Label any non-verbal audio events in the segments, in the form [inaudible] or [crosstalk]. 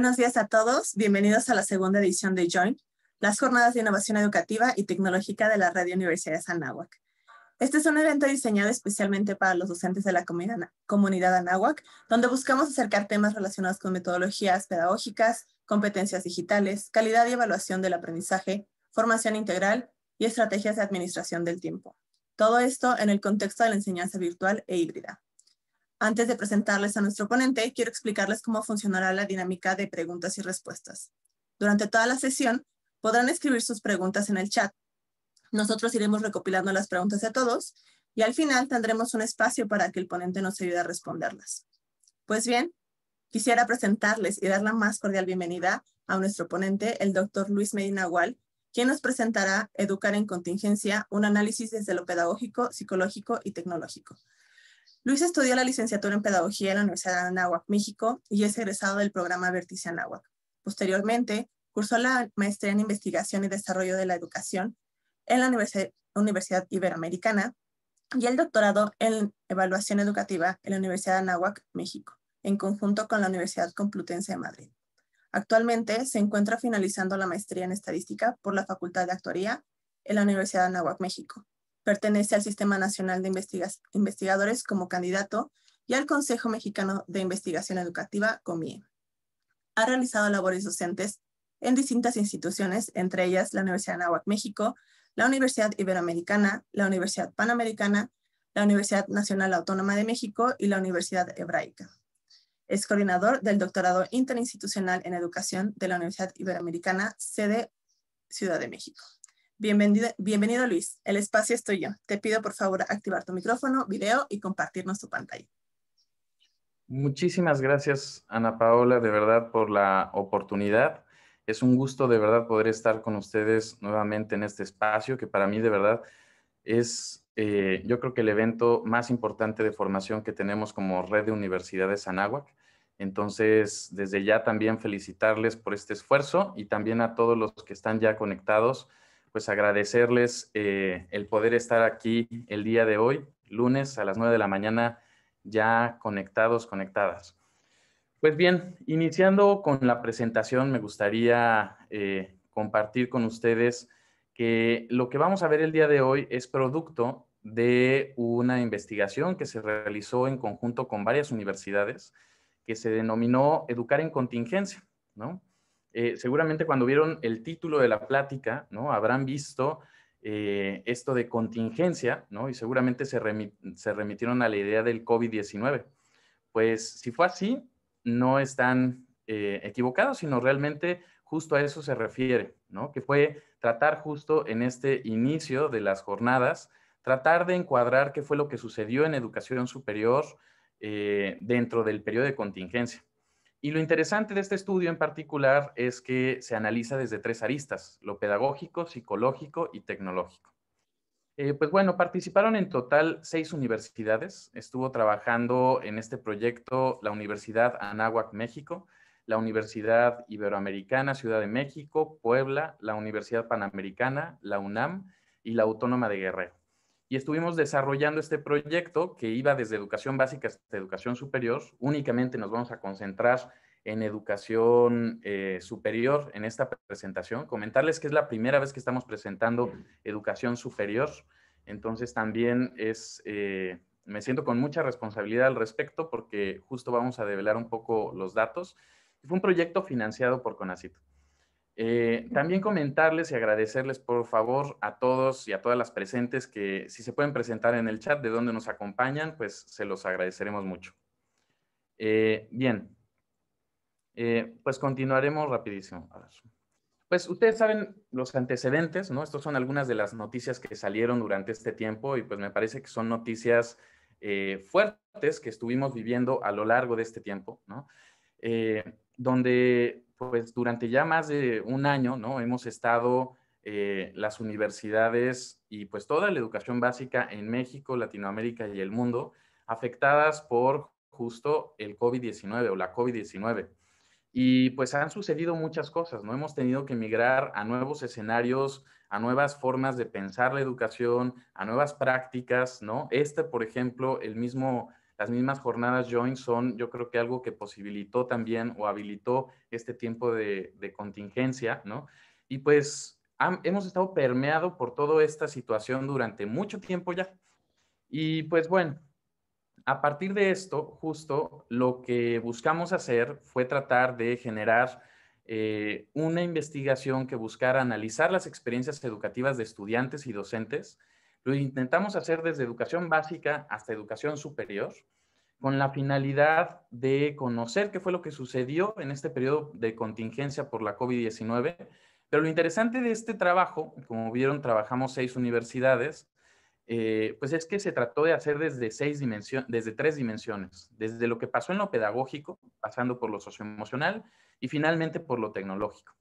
Buenos días a todos. Bienvenidos a la segunda edición de Join, las jornadas de innovación educativa y tecnológica de la Radio Universidad de Anáhuac. Este es un evento diseñado especialmente para los docentes de la comunidad Anáhuac, donde buscamos acercar temas relacionados con metodologías pedagógicas, competencias digitales, calidad y evaluación del aprendizaje, formación integral y estrategias de administración del tiempo. Todo esto en el contexto de la enseñanza virtual e híbrida. Antes de presentarles a nuestro ponente, quiero explicarles cómo funcionará la dinámica de preguntas y respuestas. Durante toda la sesión, podrán escribir sus preguntas en el chat. Nosotros iremos recopilando las preguntas de todos y al final tendremos un espacio para que el ponente nos ayude a responderlas. Pues bien, quisiera presentarles y dar la más cordial bienvenida a nuestro ponente, el doctor Luis Medina Gual, quien nos presentará Educar en Contingencia, un análisis desde lo pedagógico, psicológico y tecnológico. Luis estudió la licenciatura en Pedagogía en la Universidad de Anáhuac, México, y es egresado del programa Vertice Anáhuac. Posteriormente, cursó la maestría en Investigación y Desarrollo de la Educación en la Universidad, Iberoamericana y el doctorado en Evaluación Educativa en la Universidad de Anáhuac, México, en conjunto con la Universidad Complutense de Madrid. Actualmente se encuentra finalizando la maestría en Estadística por la Facultad de Actuaría en la Universidad de Anáhuac, México, Pertenece al Sistema Nacional de Investigadores como candidato y al Consejo Mexicano de Investigación Educativa, COMIE. Ha realizado labores docentes en distintas instituciones, entre ellas la Universidad de Nahuatl, México, la Universidad Iberoamericana, la Universidad Panamericana, la Universidad Nacional Autónoma de México y la Universidad Hebraica. Es coordinador del Doctorado Interinstitucional en Educación de la Universidad Iberoamericana, sede Ciudad de México. Bienvenido, Luis, el espacio es tuyo. Te pido por favor activar tu micrófono, video y compartirnos tu pantalla. Muchísimas gracias Ana Paola de verdad por la oportunidad. Es un gusto de verdad poder estar con ustedes nuevamente en este espacio que para mí de verdad es eh, yo creo que el evento más importante de formación que tenemos como red de universidades Anáhuac. Entonces, desde ya también felicitarles por este esfuerzo y también a todos los que están ya conectados pues agradecerles eh, el poder estar aquí el día de hoy, lunes a las 9 de la mañana, ya conectados, conectadas. Pues bien, iniciando con la presentación, me gustaría eh, compartir con ustedes que lo que vamos a ver el día de hoy es producto de una investigación que se realizó en conjunto con varias universidades que se denominó Educar en Contingencia, ¿no? Eh, seguramente cuando vieron el título de la plática, ¿no? Habrán visto eh, esto de contingencia, ¿no? Y seguramente se, remitieron a la idea del COVID-19. Pues si fue así, no están eh, equivocados, sino realmente justo a eso se refiere, ¿no? Que fue tratar justo en este inicio de las jornadas, tratar de encuadrar qué fue lo que sucedió en educación superior dentro del periodo de contingencia. Y lo interesante de este estudio en particular es que se analiza desde tres aristas, lo pedagógico, psicológico y tecnológico. Eh, pues bueno, participaron en total seis universidades. Estuvo trabajando en este proyecto la Universidad Anáhuac, México, la Universidad Iberoamericana, Ciudad de México, Puebla, la Universidad Panamericana, la UNAM y la Autónoma de Guerrero y estuvimos desarrollando este proyecto que iba desde educación básica hasta educación superior. Únicamente nos vamos a concentrar en educación eh, superior en esta presentación. Comentarles que es la primera vez que estamos presentando educación superior, entonces también es, eh, me siento con mucha responsabilidad al respecto porque justo vamos a develar un poco los datos. Fue un proyecto financiado por CONACIT. Eh, también comentarles y agradecerles por favor a todos y a todas las presentes que si se pueden presentar en el chat de dónde nos acompañan, pues se los agradeceremos mucho. Eh, bien, eh, pues continuaremos rapidísimo. Pues ustedes saben los antecedentes, ¿no? Estas son algunas de las noticias que salieron durante este tiempo y pues me parece que son noticias fuertes que estuvimos viviendo a lo largo de este tiempo, ¿no? donde pues durante ya más de un año, ¿no? Hemos estado eh, las universidades y pues toda la educación básica en México, Latinoamérica y el mundo afectadas por justo el COVID-19 o la COVID-19. Y pues han sucedido muchas cosas, ¿no? Hemos tenido que migrar a nuevos escenarios, a nuevas formas de pensar la educación, a nuevas prácticas, ¿no? Este, por ejemplo, el mismo las mismas jornadas join son, yo creo que algo que posibilitó también o habilitó este tiempo de, contingencia, ¿no? Y pues hemos estado permeado por toda esta situación durante mucho tiempo ya. Y pues bueno, a partir de esto, justo lo que buscamos hacer fue tratar de generar eh, una investigación que buscara analizar las experiencias educativas de estudiantes y docentes lo intentamos hacer desde educación básica hasta educación superior, con la finalidad de conocer qué fue lo que sucedió en este periodo de contingencia por la COVID-19. Pero lo interesante de este trabajo, como vieron, trabajamos seis universidades, eh, pues es que se trató de hacer desde, seis desde tres dimensiones, desde lo que pasó en lo pedagógico, pasando por lo socioemocional y finalmente por lo tecnológico.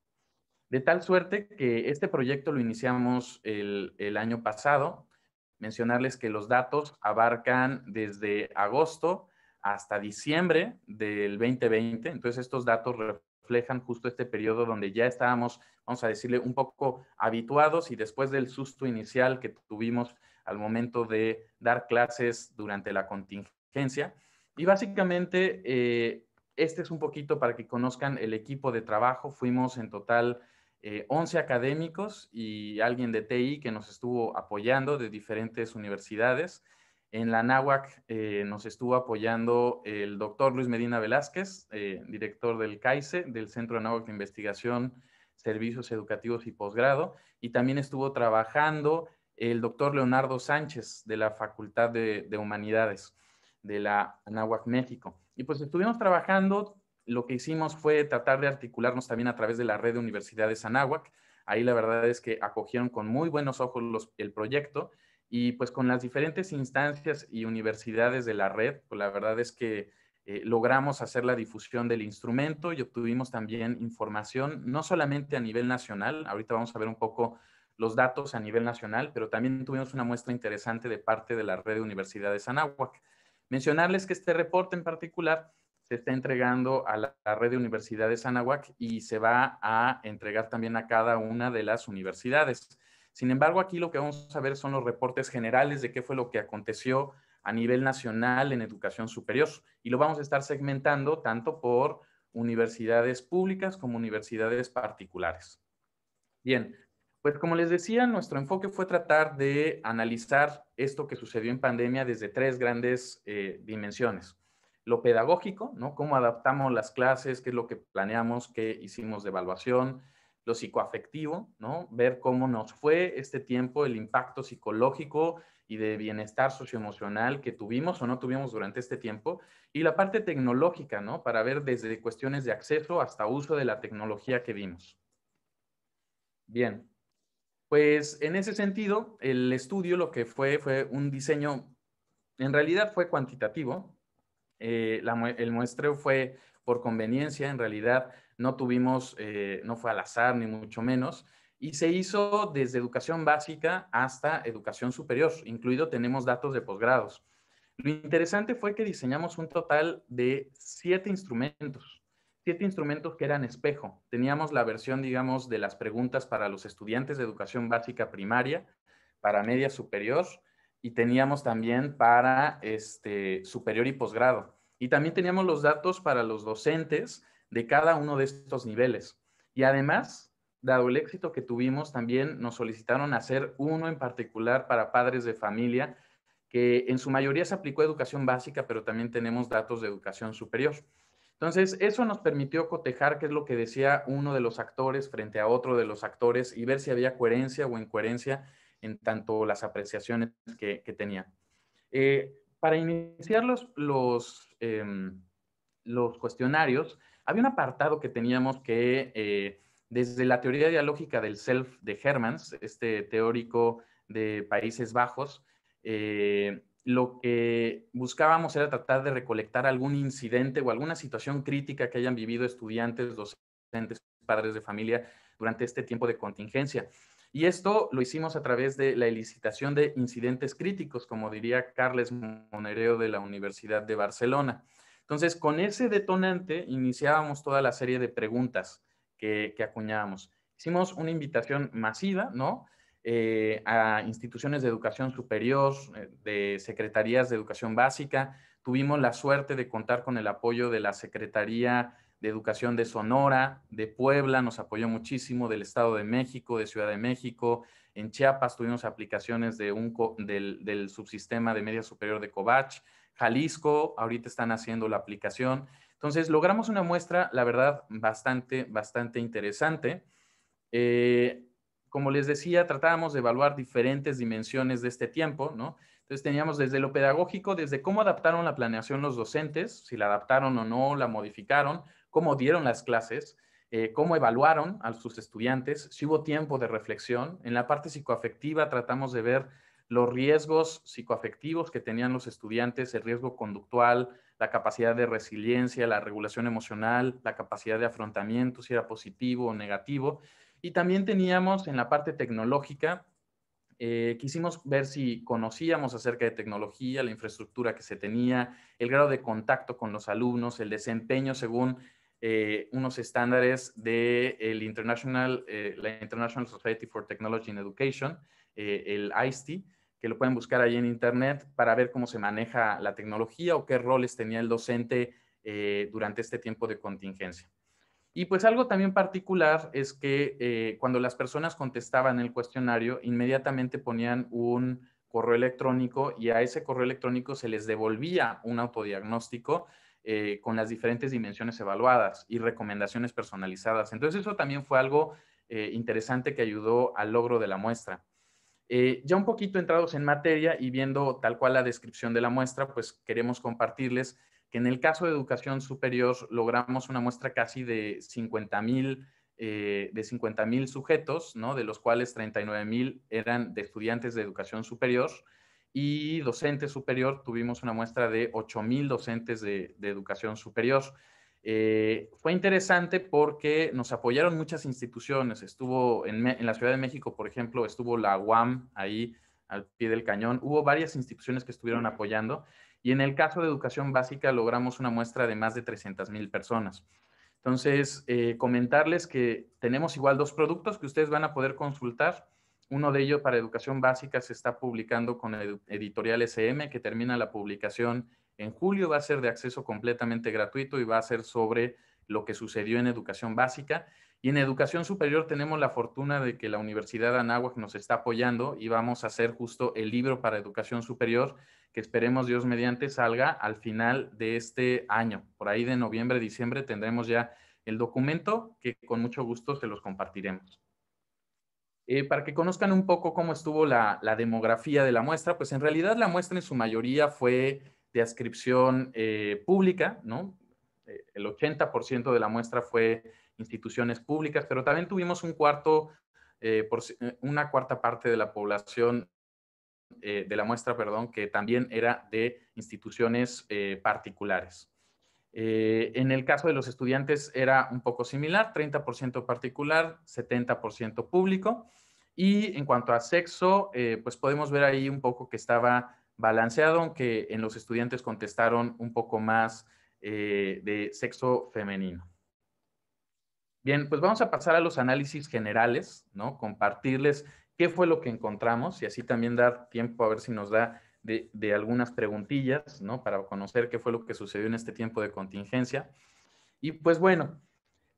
De tal suerte que este proyecto lo iniciamos el año pasado mencionarles que los datos abarcan desde agosto hasta diciembre del 2020. Entonces, estos datos reflejan justo este periodo donde ya estábamos, vamos a decirle, un poco habituados y después del susto inicial que tuvimos al momento de dar clases durante la contingencia. Y básicamente, eh, este es un poquito para que conozcan el equipo de trabajo. Fuimos en total 11 eh, académicos y alguien de TI que nos estuvo apoyando de diferentes universidades. En la NAWAC eh, nos estuvo apoyando el doctor Luis Medina Velázquez, eh, director del CAICE, del Centro de de Investigación, Servicios Educativos y Posgrado, y también estuvo trabajando el doctor Leonardo Sánchez de la Facultad de, Humanidades de la NAWAC México. Y pues estuvimos trabajando lo que hicimos fue tratar de articularnos también a través de la red de universidades Anáhuac. Ahí la verdad es que acogieron con muy buenos ojos el proyecto y pues con las diferentes instancias y universidades de la red, pues, la verdad es que eh, logramos hacer la difusión del instrumento y obtuvimos también información, no solamente a nivel nacional, ahorita vamos a ver un poco los datos a nivel nacional, pero también tuvimos una muestra interesante de parte de la red de universidades Anáhuac. Mencionarles que este reporte en particular se está entregando a la, red de universidades Anahuac y se va a entregar también a cada una de las universidades. Sin embargo, aquí lo que vamos a ver son los reportes generales de qué fue lo que aconteció a nivel nacional en educación superior y lo vamos a estar segmentando tanto por universidades públicas como universidades particulares. Bien, pues como les decía, nuestro enfoque fue tratar de analizar esto que sucedió en pandemia desde tres grandes eh, dimensiones lo pedagógico, ¿no? Cómo adaptamos las clases, qué es lo que planeamos, qué hicimos de evaluación, lo psicoafectivo, ¿no? Ver cómo nos fue este tiempo, el impacto psicológico y de bienestar socioemocional que tuvimos o no tuvimos durante este tiempo, y la parte tecnológica, ¿no? Para ver desde cuestiones de acceso hasta uso de la tecnología que vimos. Bien, pues en ese sentido, el estudio lo que fue fue un diseño, en realidad fue cuantitativo, eh, el muestreo fue por conveniencia, en realidad no tuvimos, eh, no fue al azar ni mucho menos, y se hizo desde educación básica hasta educación superior, incluido tenemos datos de posgrados. Lo interesante fue que diseñamos un total de siete instrumentos, siete instrumentos que eran espejo. Teníamos la versión, digamos, de las preguntas para los estudiantes de educación básica primaria, para media superior, y teníamos también para este, superior y posgrado. Y también teníamos los datos para los docentes de cada uno de estos niveles. Y además, dado el éxito que tuvimos, también nos solicitaron hacer uno en particular para padres de familia, que en su mayoría se aplicó a educación básica, pero también tenemos datos de educación superior. Entonces, eso nos permitió cotejar qué es lo que decía uno de los actores frente a otro de los actores y ver si había coherencia o incoherencia en tanto las apreciaciones que, tenía. Eh, para iniciar los, em, los, cuestionarios, había un apartado que teníamos que, eh, desde la teoría dialógica del self de Hermans, este teórico de Países Bajos, eh, lo que buscábamos era tratar de recolectar algún incidente o alguna situación crítica que hayan vivido estudiantes, docentes, padres de familia durante este tiempo de contingencia. Y esto lo hicimos a través de la elicitación de incidentes críticos, como diría Carles Monereo de la Universidad de Barcelona. Entonces, con ese detonante iniciábamos toda la serie de preguntas que, acuñábamos. Hicimos una invitación masiva, ¿no? Eh, a instituciones de educación superior, eh, de secretarías de educación básica. Tuvimos la suerte de contar con el apoyo de la Secretaría de Educación de Sonora, de Puebla, nos apoyó muchísimo, del Estado de México, de Ciudad de México. En Chiapas tuvimos aplicaciones de del, subsistema de media superior de Covach. Jalisco, ahorita están haciendo la aplicación. Entonces, logramos una muestra, la verdad, bastante, bastante interesante. Eh, como les decía, tratábamos de evaluar diferentes dimensiones de este tiempo, ¿no? Entonces teníamos desde lo pedagógico, desde cómo adaptaron la planeación los docentes, si la adaptaron o no, la modificaron, cómo dieron las clases, eh, cómo evaluaron a sus estudiantes, si hubo tiempo de reflexión. En la parte psicoafectiva tratamos de ver los riesgos psicoafectivos que tenían los estudiantes, el riesgo conductual, la capacidad de resiliencia, la regulación emocional, la capacidad de afrontamiento, si era positivo o negativo. Y también teníamos en la parte tecnológica, eh, quisimos ver si conocíamos acerca de tecnología, la infraestructura que se tenía, el grado de contacto con los alumnos, el desempeño según eh, unos estándares de eh, la International Society for Technology and Education, eh, el ISTE, que lo pueden buscar ahí en internet para ver cómo se maneja la tecnología o qué roles tenía el docente durante este tiempo de contingencia. Y pues algo también particular es que cuando las personas contestaban el cuestionario, inmediatamente ponían un correo electrónico y a ese correo electrónico se les devolvía un autodiagnóstico eh, con las diferentes dimensiones evaluadas y recomendaciones personalizadas. Entonces eso también fue algo eh, interesante que ayudó al logro de la muestra. Eh, ya un poquito entrados en materia y viendo tal cual la descripción de la muestra, pues queremos compartirles que en el caso de educación superior logramos una muestra casi de 50 mil de 50 sujetos, ¿no? de los cuales 39 mil eran de estudiantes de educación superior y docente superior tuvimos una muestra de 8.000 docentes de, educación superior. Eh, fue interesante porque nos apoyaron muchas instituciones. Estuvo en, la Ciudad de México, por ejemplo, estuvo la UAM ahí al pie del cañón. Hubo varias instituciones que estuvieron apoyando y en el caso de educación básica logramos una muestra de más de 300.000 personas. Entonces, eh, comentarles que tenemos igual dos productos que ustedes van a poder consultar. Uno de ellos para educación básica se está publicando con Editorial SM, que termina la publicación en julio. Va a ser de acceso completamente gratuito y va a ser sobre lo que sucedió en educación básica. Y en educación superior tenemos la fortuna de que la Universidad de Anáhuac nos está apoyando y vamos a hacer justo el libro para educación superior que esperemos Dios mediante salga al final de este año. Por ahí de noviembre, diciembre tendremos ya el documento que con mucho gusto se los compartiremos. Eh, para que conozcan un poco cómo estuvo la, demografía de la muestra, pues en realidad la muestra en su mayoría fue de adscripción eh, pública, ¿no? Eh, el 80% de la muestra fue instituciones públicas, pero también tuvimos un cuarto, una cuarta parte de la población de la muestra, perdón, que también era de instituciones particulares. Eh, en el caso de los estudiantes era un poco similar, 30% particular, 70% público. Y en cuanto a sexo, eh, pues podemos ver ahí un poco que estaba balanceado, aunque en los estudiantes contestaron un poco más eh, de sexo femenino. Bien, pues vamos a pasar a los análisis generales, ¿no? Compartirles qué fue lo que encontramos y así también dar tiempo a ver si nos da de, algunas preguntillas, ¿no? Para conocer qué fue lo que sucedió en este tiempo de contingencia. Y pues bueno,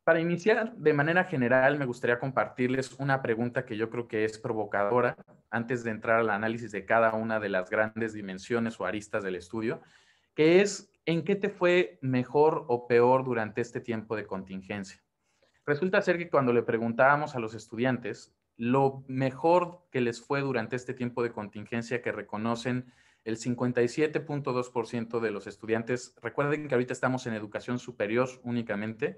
para iniciar de manera general, me gustaría compartirles una pregunta que yo creo que es provocadora antes de entrar al análisis de cada una de las grandes dimensiones o aristas del estudio, que es, ¿en qué te fue mejor o peor durante este tiempo de contingencia? Resulta ser que cuando le preguntábamos a los estudiantes lo mejor que les fue durante este tiempo de contingencia que reconocen el 57.2% de los estudiantes, recuerden que ahorita estamos en educación superior únicamente,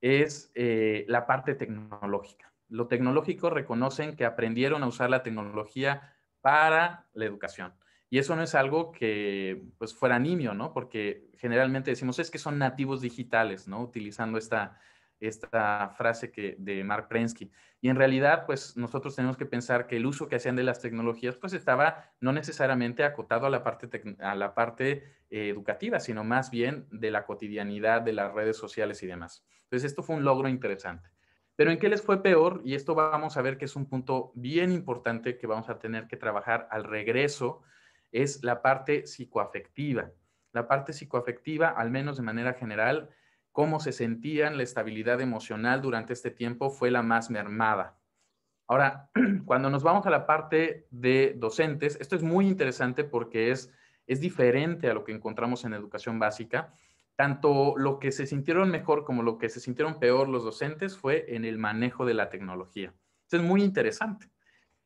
es eh, la parte tecnológica. Lo tecnológico reconocen que aprendieron a usar la tecnología para la educación. Y eso no es algo que pues fuera nimio, ¿no? Porque generalmente decimos, es que son nativos digitales, ¿no? Utilizando esta, esta frase que, de Mark Prensky. Y en realidad, pues nosotros tenemos que pensar que el uso que hacían de las tecnologías, pues estaba no necesariamente acotado a la parte, a la parte eh, educativa, sino más bien de la cotidianidad, de las redes sociales y demás. Entonces, esto fue un logro interesante. Pero ¿en qué les fue peor? Y esto vamos a ver que es un punto bien importante que vamos a tener que trabajar al regreso, es la parte psicoafectiva. La parte psicoafectiva, al menos de manera general, cómo se sentían, la estabilidad emocional durante este tiempo fue la más mermada. Ahora, [clears throat] cuando nos vamos a la parte de docentes, esto es muy interesante porque es, diferente a lo que encontramos en educación básica. Tanto lo que se sintieron mejor como lo que se sintieron peor los docentes fue en el manejo de la tecnología. Esto es muy interesante.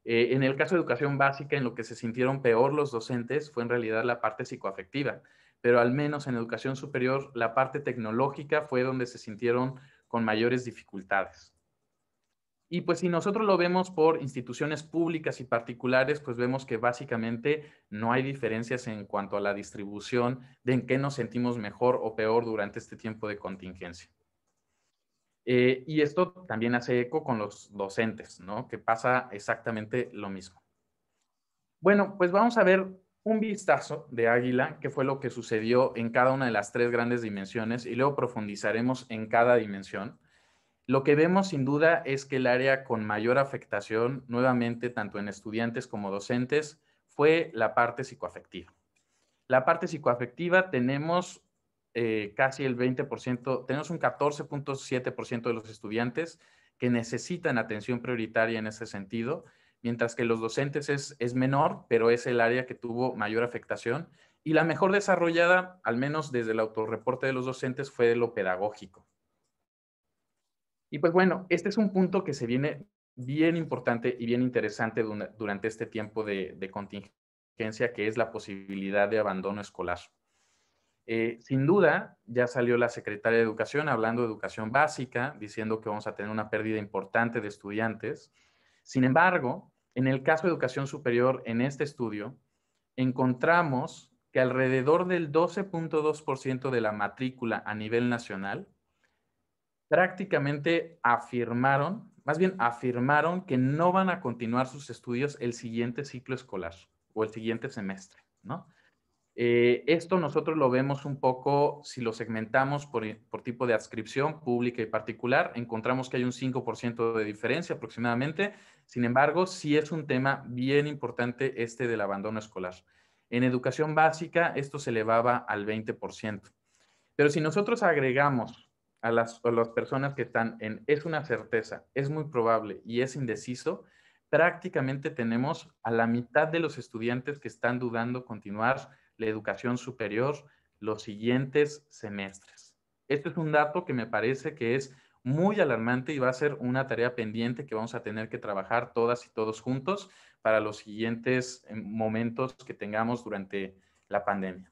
Eh, en el caso de educación básica, en lo que se sintieron peor los docentes fue en realidad la parte psicoafectiva pero al menos en educación superior la parte tecnológica fue donde se sintieron con mayores dificultades. Y pues si nosotros lo vemos por instituciones públicas y particulares, pues vemos que básicamente no hay diferencias en cuanto a la distribución de en qué nos sentimos mejor o peor durante este tiempo de contingencia. Eh, y esto también hace eco con los docentes, ¿no? Que pasa exactamente lo mismo. Bueno, pues vamos a ver un vistazo de águila, que fue lo que sucedió en cada una de las tres grandes dimensiones y luego profundizaremos en cada dimensión. Lo que vemos sin duda es que el área con mayor afectación, nuevamente, tanto en estudiantes como docentes, fue la parte psicoafectiva. La parte psicoafectiva tenemos eh, casi el 20%, tenemos un 14.7% de los estudiantes que necesitan atención prioritaria en ese sentido mientras que los docentes es, menor, pero es el área que tuvo mayor afectación. Y la mejor desarrollada, al menos desde el autorreporte de los docentes, fue de lo pedagógico. Y pues bueno, este es un punto que se viene bien importante y bien interesante durante este tiempo de, contingencia, que es la posibilidad de abandono escolar. Eh, sin duda, ya salió la secretaria de Educación hablando de educación básica, diciendo que vamos a tener una pérdida importante de estudiantes. Sin embargo, en el caso de educación superior, en este estudio, encontramos que alrededor del 12.2% de la matrícula a nivel nacional prácticamente afirmaron, más bien afirmaron que no van a continuar sus estudios el siguiente ciclo escolar o el siguiente semestre, ¿no? Eh, esto nosotros lo vemos un poco, si lo segmentamos eh, por, tipo de adscripción pública y particular, encontramos que hay un 5% de diferencia aproximadamente. Sin embargo, sí es un tema bien importante este del abandono escolar. En educación básica, esto se elevaba al 20%. Pero si nosotros agregamos a las, a las personas que están en, es una certeza, es muy probable y es indeciso, prácticamente tenemos a la mitad de los estudiantes que están dudando continuar la educación superior los siguientes semestres. Este es un dato que me parece que es muy alarmante y va a ser una tarea pendiente que vamos a tener que trabajar todas y todos juntos para los siguientes eh, momentos que tengamos durante la pandemia.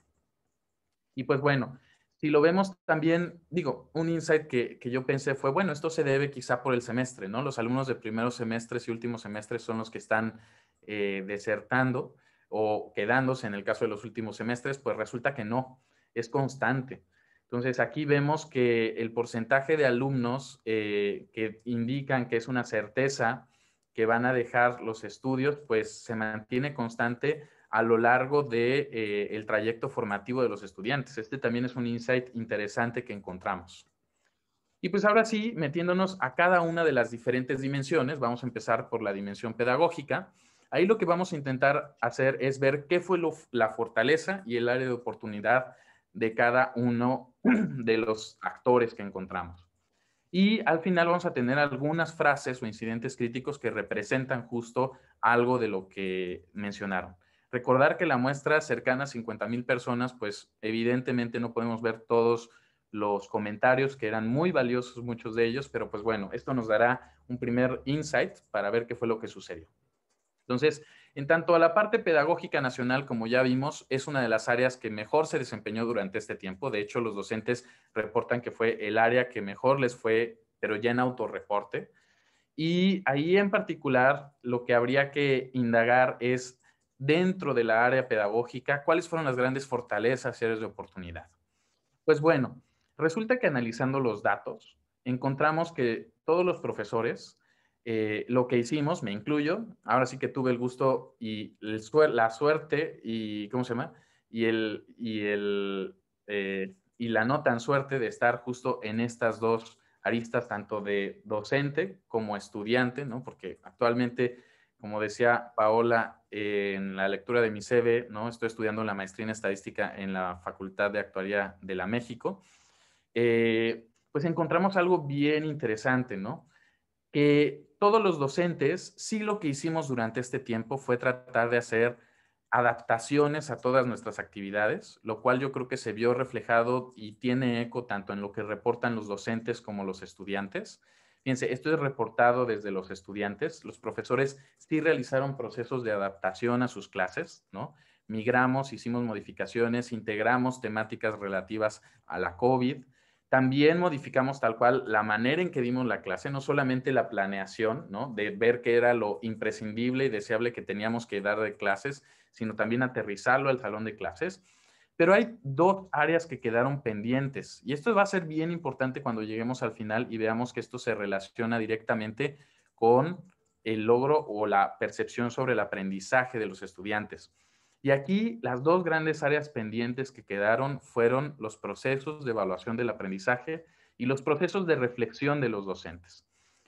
Y pues bueno, si lo vemos también, digo, un insight que, yo pensé fue, bueno, esto se debe quizá por el semestre, ¿no? Los alumnos de primeros semestres y últimos semestres son los que están eh, desertando, o quedándose en el caso de los últimos semestres, pues resulta que no, es constante. Entonces aquí vemos que el porcentaje de alumnos eh, que indican que es una certeza que van a dejar los estudios, pues se mantiene constante a lo largo del de, eh, el trayecto formativo de los estudiantes. Este también es un insight interesante que encontramos. Y pues ahora sí, metiéndonos a cada una de las diferentes dimensiones, vamos a empezar por la dimensión pedagógica. Ahí lo que vamos a intentar hacer es ver qué fue la fortaleza y el área de oportunidad de cada uno [clears throat] de los actores que encontramos. Y al final vamos a tener algunas frases o incidentes críticos que representan justo algo de lo que mencionaron. Recordar que la muestra cercana a 50 personas, pues evidentemente no podemos ver todos los comentarios que eran muy valiosos muchos de ellos, pero pues bueno, esto nos dará un primer insight para ver qué fue lo que sucedió. Entonces, en tanto a la parte pedagógica nacional, como ya vimos, es una de las áreas que mejor se desempeñó durante este tiempo. De hecho, los docentes reportan que fue el área que mejor les fue, pero ya en autorreporte. Y ahí en particular, lo que habría que indagar es dentro de la área pedagógica, cuáles fueron las grandes fortalezas y áreas de oportunidad. Pues bueno, resulta que analizando los datos, encontramos que todos los profesores eh, lo que hicimos, me incluyo, ahora sí que tuve el gusto y la suerte y, ¿cómo se llama? Y, el, y, el, eh, y la no tan suerte de estar justo en estas dos aristas, tanto de docente como estudiante, ¿no? Porque actualmente, como decía Paola en la lectura de mi CV, ¿no? Estoy estudiando la maestría en estadística en la Facultad de Actuaría de la México. Eh, pues encontramos algo bien interesante, ¿no? todos los docentes, sí lo que hicimos durante este tiempo fue tratar de hacer adaptaciones a todas nuestras actividades, lo cual yo creo que se vio reflejado y tiene eco tanto en lo que reportan los docentes como los estudiantes. Fíjense, esto es reportado desde los estudiantes. Los profesores sí realizaron procesos de adaptación a sus clases, ¿no? Migramos, hicimos modificaciones, integramos temáticas relativas a la COVID, también modificamos tal cual la manera en que dimos la clase, no solamente la planeación, ¿no? De ver qué era lo imprescindible y deseable que teníamos que dar de clases, sino también aterrizarlo al salón de clases. Pero hay dos áreas que quedaron pendientes y esto va a ser bien importante cuando lleguemos al final y veamos que esto se relaciona directamente con el logro o la percepción sobre el aprendizaje de los estudiantes. Y aquí las dos grandes áreas pendientes que quedaron fueron los procesos de evaluación del aprendizaje y los procesos de reflexión de los docentes.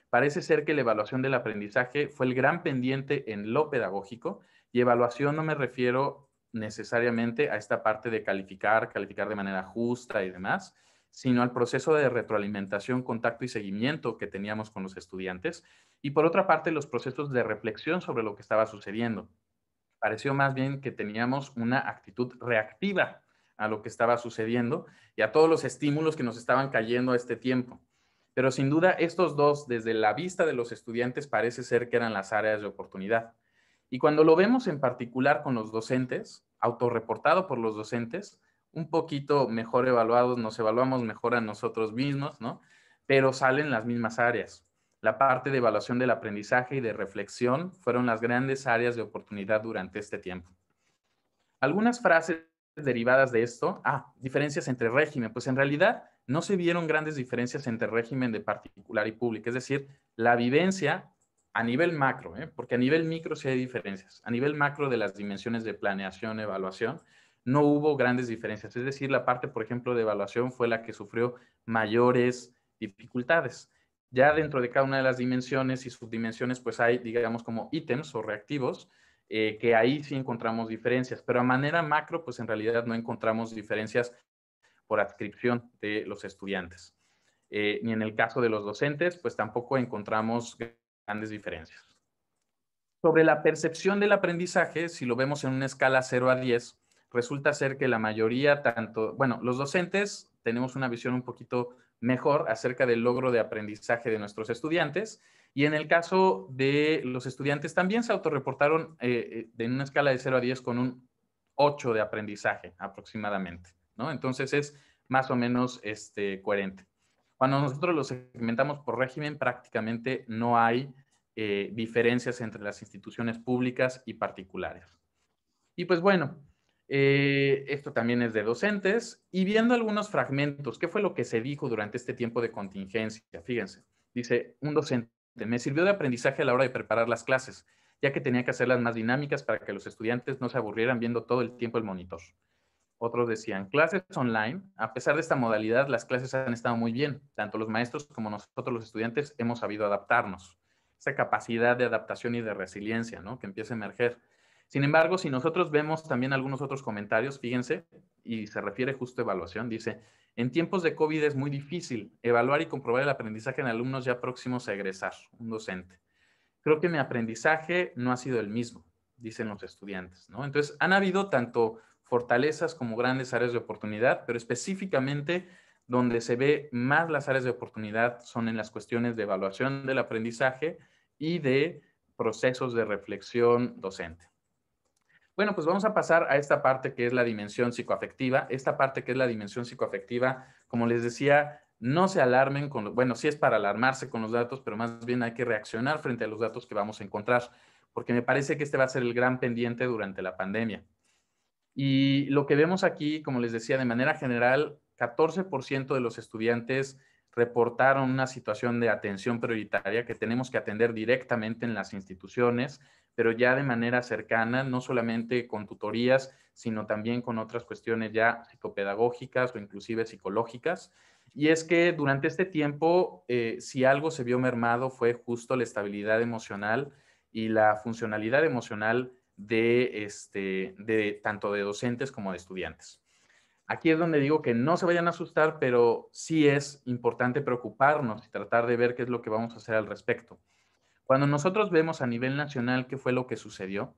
Parece ser que la evaluación del aprendizaje fue el gran pendiente en lo pedagógico y evaluación no me refiero necesariamente a esta parte de calificar, calificar de manera justa y demás, sino al proceso de retroalimentación, contacto y seguimiento que teníamos con los estudiantes y por otra parte los procesos de reflexión sobre lo que estaba sucediendo pareció más bien que teníamos una actitud reactiva a lo que estaba sucediendo y a todos los estímulos que nos estaban cayendo a este tiempo. Pero sin duda, estos dos, desde la vista de los estudiantes, parece ser que eran las áreas de oportunidad. Y cuando lo vemos en particular con los docentes, autorreportado por los docentes, un poquito mejor evaluados, nos evaluamos mejor a nosotros mismos, ¿no? Pero salen las mismas áreas la parte de evaluación del aprendizaje y de reflexión fueron las grandes áreas de oportunidad durante este tiempo. Algunas frases derivadas de esto, ah, diferencias entre régimen, pues en realidad no se vieron grandes diferencias entre régimen de particular y público, es decir, la vivencia a nivel macro, ¿eh? porque a nivel micro sí hay diferencias, a nivel macro de las dimensiones de planeación, evaluación, no hubo grandes diferencias, es decir, la parte, por ejemplo, de evaluación fue la que sufrió mayores dificultades ya dentro de cada una de las dimensiones y subdimensiones, pues hay, digamos, como ítems o reactivos, eh, que ahí sí encontramos diferencias, pero a manera macro, pues en realidad no encontramos diferencias por adscripción de los estudiantes. Eh, ni en el caso de los docentes, pues tampoco encontramos grandes diferencias. Sobre la percepción del aprendizaje, si lo vemos en una escala 0 a 10, resulta ser que la mayoría, tanto, bueno, los docentes tenemos una visión un poquito mejor acerca del logro de aprendizaje de nuestros estudiantes. Y en el caso de los estudiantes también se autorreportaron eh, eh en una escala de 0 a 10 con un 8 de aprendizaje aproximadamente, ¿no? Entonces es más o menos este, coherente. Cuando nosotros los segmentamos por régimen, prácticamente no hay eh, diferencias entre las instituciones públicas y particulares. Y pues bueno, eh, esto también es de docentes. Y viendo algunos fragmentos, ¿qué fue lo que se dijo durante este tiempo de contingencia? Fíjense, dice un docente, me sirvió de aprendizaje a la hora de preparar las clases, ya que tenía que hacerlas más dinámicas para que los estudiantes no se aburrieran viendo todo el tiempo el monitor. Otros decían, clases online, a pesar de esta modalidad, las clases han estado muy bien. Tanto los maestros como nosotros los estudiantes hemos sabido adaptarnos. Esa capacidad de adaptación y de resiliencia, ¿no? Que empieza a emerger. Sin embargo, si nosotros vemos también algunos otros comentarios, fíjense, y se refiere justo a evaluación, dice, en tiempos de COVID es muy difícil evaluar y comprobar el aprendizaje en alumnos ya próximos a egresar, un docente. Creo que mi aprendizaje no ha sido el mismo, dicen los estudiantes, ¿no? Entonces, han habido tanto fortalezas como grandes áreas de oportunidad, pero específicamente donde se ve más las áreas de oportunidad son en las cuestiones de evaluación del aprendizaje y de procesos de reflexión docente. Bueno, pues vamos a pasar a esta parte que es la dimensión psicoafectiva. Esta parte que es la dimensión psicoafectiva, como les decía, no se alarmen con, los, bueno, sí es para alarmarse con los datos, pero más bien hay que reaccionar frente a los datos que vamos a encontrar, porque me parece que este va a ser el gran pendiente durante la pandemia. Y lo que vemos aquí, como les decía, de manera general, 14% de los estudiantes reportaron una situación de atención prioritaria que tenemos que atender directamente en las instituciones, pero ya de manera cercana, no solamente con tutorías, sino también con otras cuestiones ya psicopedagógicas o inclusive psicológicas. Y es que durante este tiempo, eh, si algo se vio mermado fue justo la estabilidad emocional y la funcionalidad emocional de, este, de tanto de docentes como de estudiantes. Aquí es donde digo que no se vayan a asustar, pero sí es importante preocuparnos y tratar de ver qué es lo que vamos a hacer al respecto. Cuando nosotros vemos a nivel nacional qué fue lo que sucedió,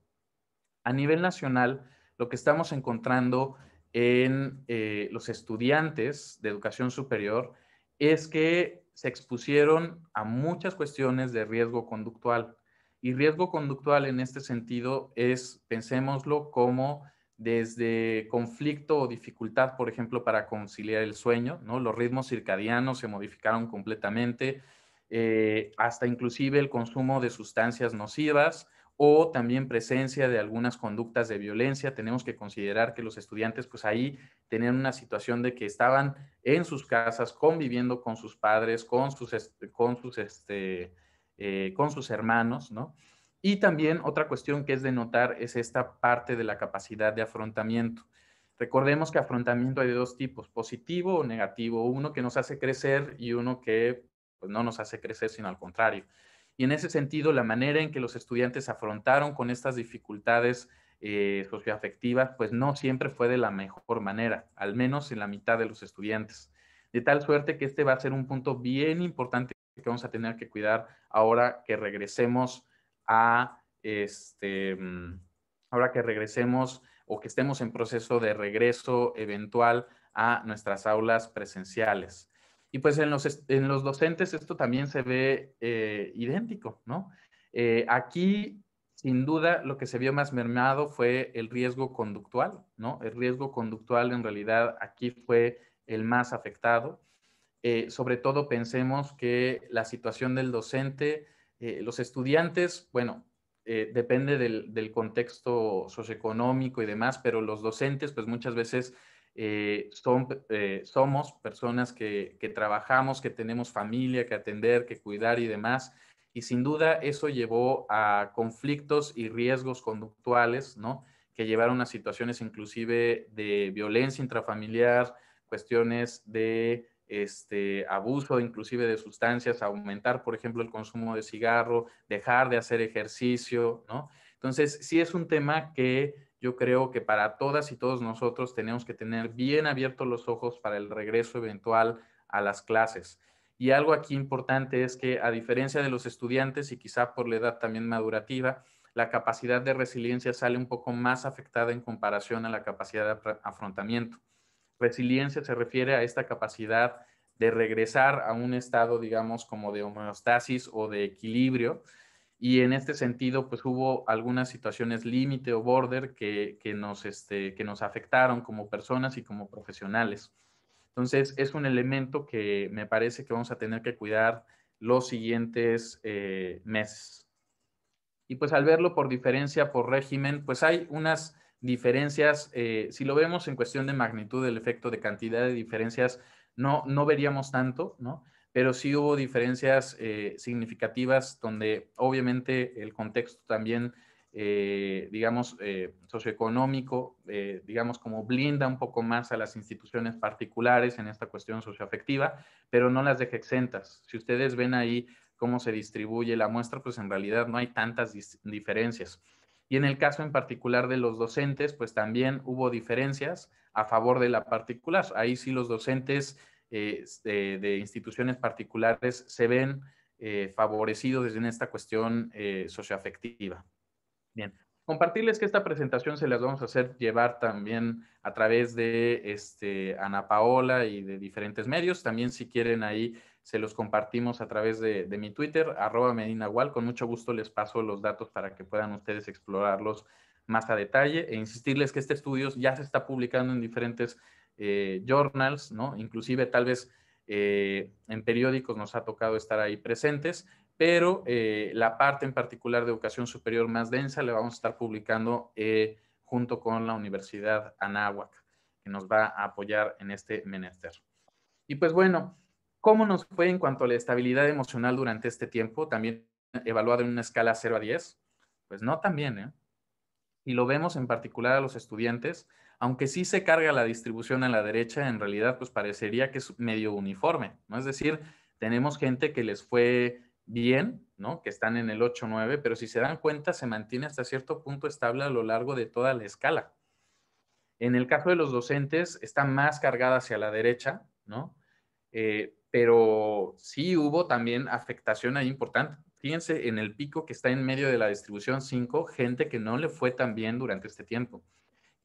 a nivel nacional lo que estamos encontrando en eh, los estudiantes de educación superior es que se expusieron a muchas cuestiones de riesgo conductual. Y riesgo conductual en este sentido es, pensémoslo como desde conflicto o dificultad, por ejemplo, para conciliar el sueño, ¿no? Los ritmos circadianos se modificaron completamente, eh, hasta inclusive el consumo de sustancias nocivas o también presencia de algunas conductas de violencia. Tenemos que considerar que los estudiantes pues ahí tenían una situación de que estaban en sus casas conviviendo con sus padres, con sus, con sus, este, eh, con sus hermanos, ¿no? Y también otra cuestión que es de notar es esta parte de la capacidad de afrontamiento. Recordemos que afrontamiento hay de dos tipos, positivo o negativo, uno que nos hace crecer y uno que pues no nos hace crecer, sino al contrario. Y en ese sentido, la manera en que los estudiantes afrontaron con estas dificultades eh, socioafectivas, pues no siempre fue de la mejor manera, al menos en la mitad de los estudiantes. De tal suerte que este va a ser un punto bien importante que vamos a tener que cuidar ahora que regresemos a este, mm, ahora que regresemos o que estemos en proceso de regreso eventual a nuestras aulas presenciales. Y pues en los, docentes esto también se ve eh, idéntico, ¿no? Eh, aquí, sin duda, lo que se vio más mermado fue el riesgo conductual, ¿no? El riesgo conductual en realidad aquí fue el más afectado. Eh, sobre todo pensemos que la situación del docente, los estudiantes, bueno, depende del, contexto socioeconómico y demás, pero los docentes pues muchas veces eh, son, eh, somos personas que, trabajamos, que tenemos familia que atender, que cuidar y demás. Y sin duda eso llevó a conflictos y riesgos conductuales, ¿no? Que llevaron a situaciones inclusive de violencia intrafamiliar, cuestiones de este, abuso inclusive de sustancias, aumentar, por ejemplo, el consumo de cigarro, dejar de hacer ejercicio, ¿no? Entonces, sí es un tema que yo creo que para todas y todos nosotros tenemos que tener bien abiertos los ojos para el regreso eventual a las clases. Y algo aquí importante es que a diferencia de los estudiantes y quizá por la edad también madurativa, la capacidad de resiliencia sale un poco más afectada en comparación a la capacidad de afrontamiento. Resiliencia se refiere a esta capacidad de regresar a un estado, digamos, como de homeostasis o de equilibrio, y en este sentido, pues hubo algunas situaciones límite o border que, nos, este, que nos afectaron como personas y como profesionales. Entonces, es un elemento que me parece que vamos a tener que cuidar los siguientes eh, meses. Y pues al verlo por diferencia, por régimen, pues hay unas diferencias, eh, si lo vemos en cuestión de magnitud del efecto de cantidad de diferencias, no, no veríamos tanto, ¿no? pero sí hubo diferencias eh, significativas donde obviamente el contexto también, eh, digamos, eh, socioeconómico, digamos, como blinda un poco más a las instituciones particulares en esta cuestión socioafectiva, pero no las deja exentas. Si ustedes ven ahí cómo se distribuye la muestra, pues en realidad no hay tantas diferencias. Y en el caso en particular de los docentes, pues también hubo diferencias a favor de la particular. Ahí sí los docentes eh, de, instituciones particulares se ven eh, favorecidos en esta cuestión eh, socioafectiva. Bien, compartirles que esta presentación se las vamos a hacer llevar también a través de este, Ana Paola y de diferentes medios. También si quieren ahí se los compartimos a través de, mi Twitter, arroba medinagual. Con mucho gusto les paso los datos para que puedan ustedes explorarlos más a detalle e insistirles que este estudio ya se está publicando en diferentes eh, journals, ¿no? Inclusive tal vez eh, en periódicos nos ha tocado estar ahí presentes, pero eh, la parte en particular de educación superior más densa la vamos a estar publicando junto con la Universidad Anáhuac, que nos va a apoyar en este menester. Y pues bueno, ¿cómo nos fue en cuanto a la estabilidad emocional durante este tiempo? También evaluado en una escala 0 a 10. Pues no también, ¿eh? Y lo vemos en particular a los estudiantes aunque sí se carga la distribución a la derecha, en realidad pues parecería que es medio uniforme, ¿no? Es decir, tenemos gente que les fue bien, ¿no? Que están en el 8-9, pero si se dan cuenta se mantiene hasta cierto punto estable a lo largo de toda la escala. En el caso de los docentes está más cargada hacia la derecha, ¿no? Eh, pero sí hubo también afectación ahí importante. Fíjense en el pico que está en medio de la distribución 5, gente que no le fue tan bien durante este tiempo.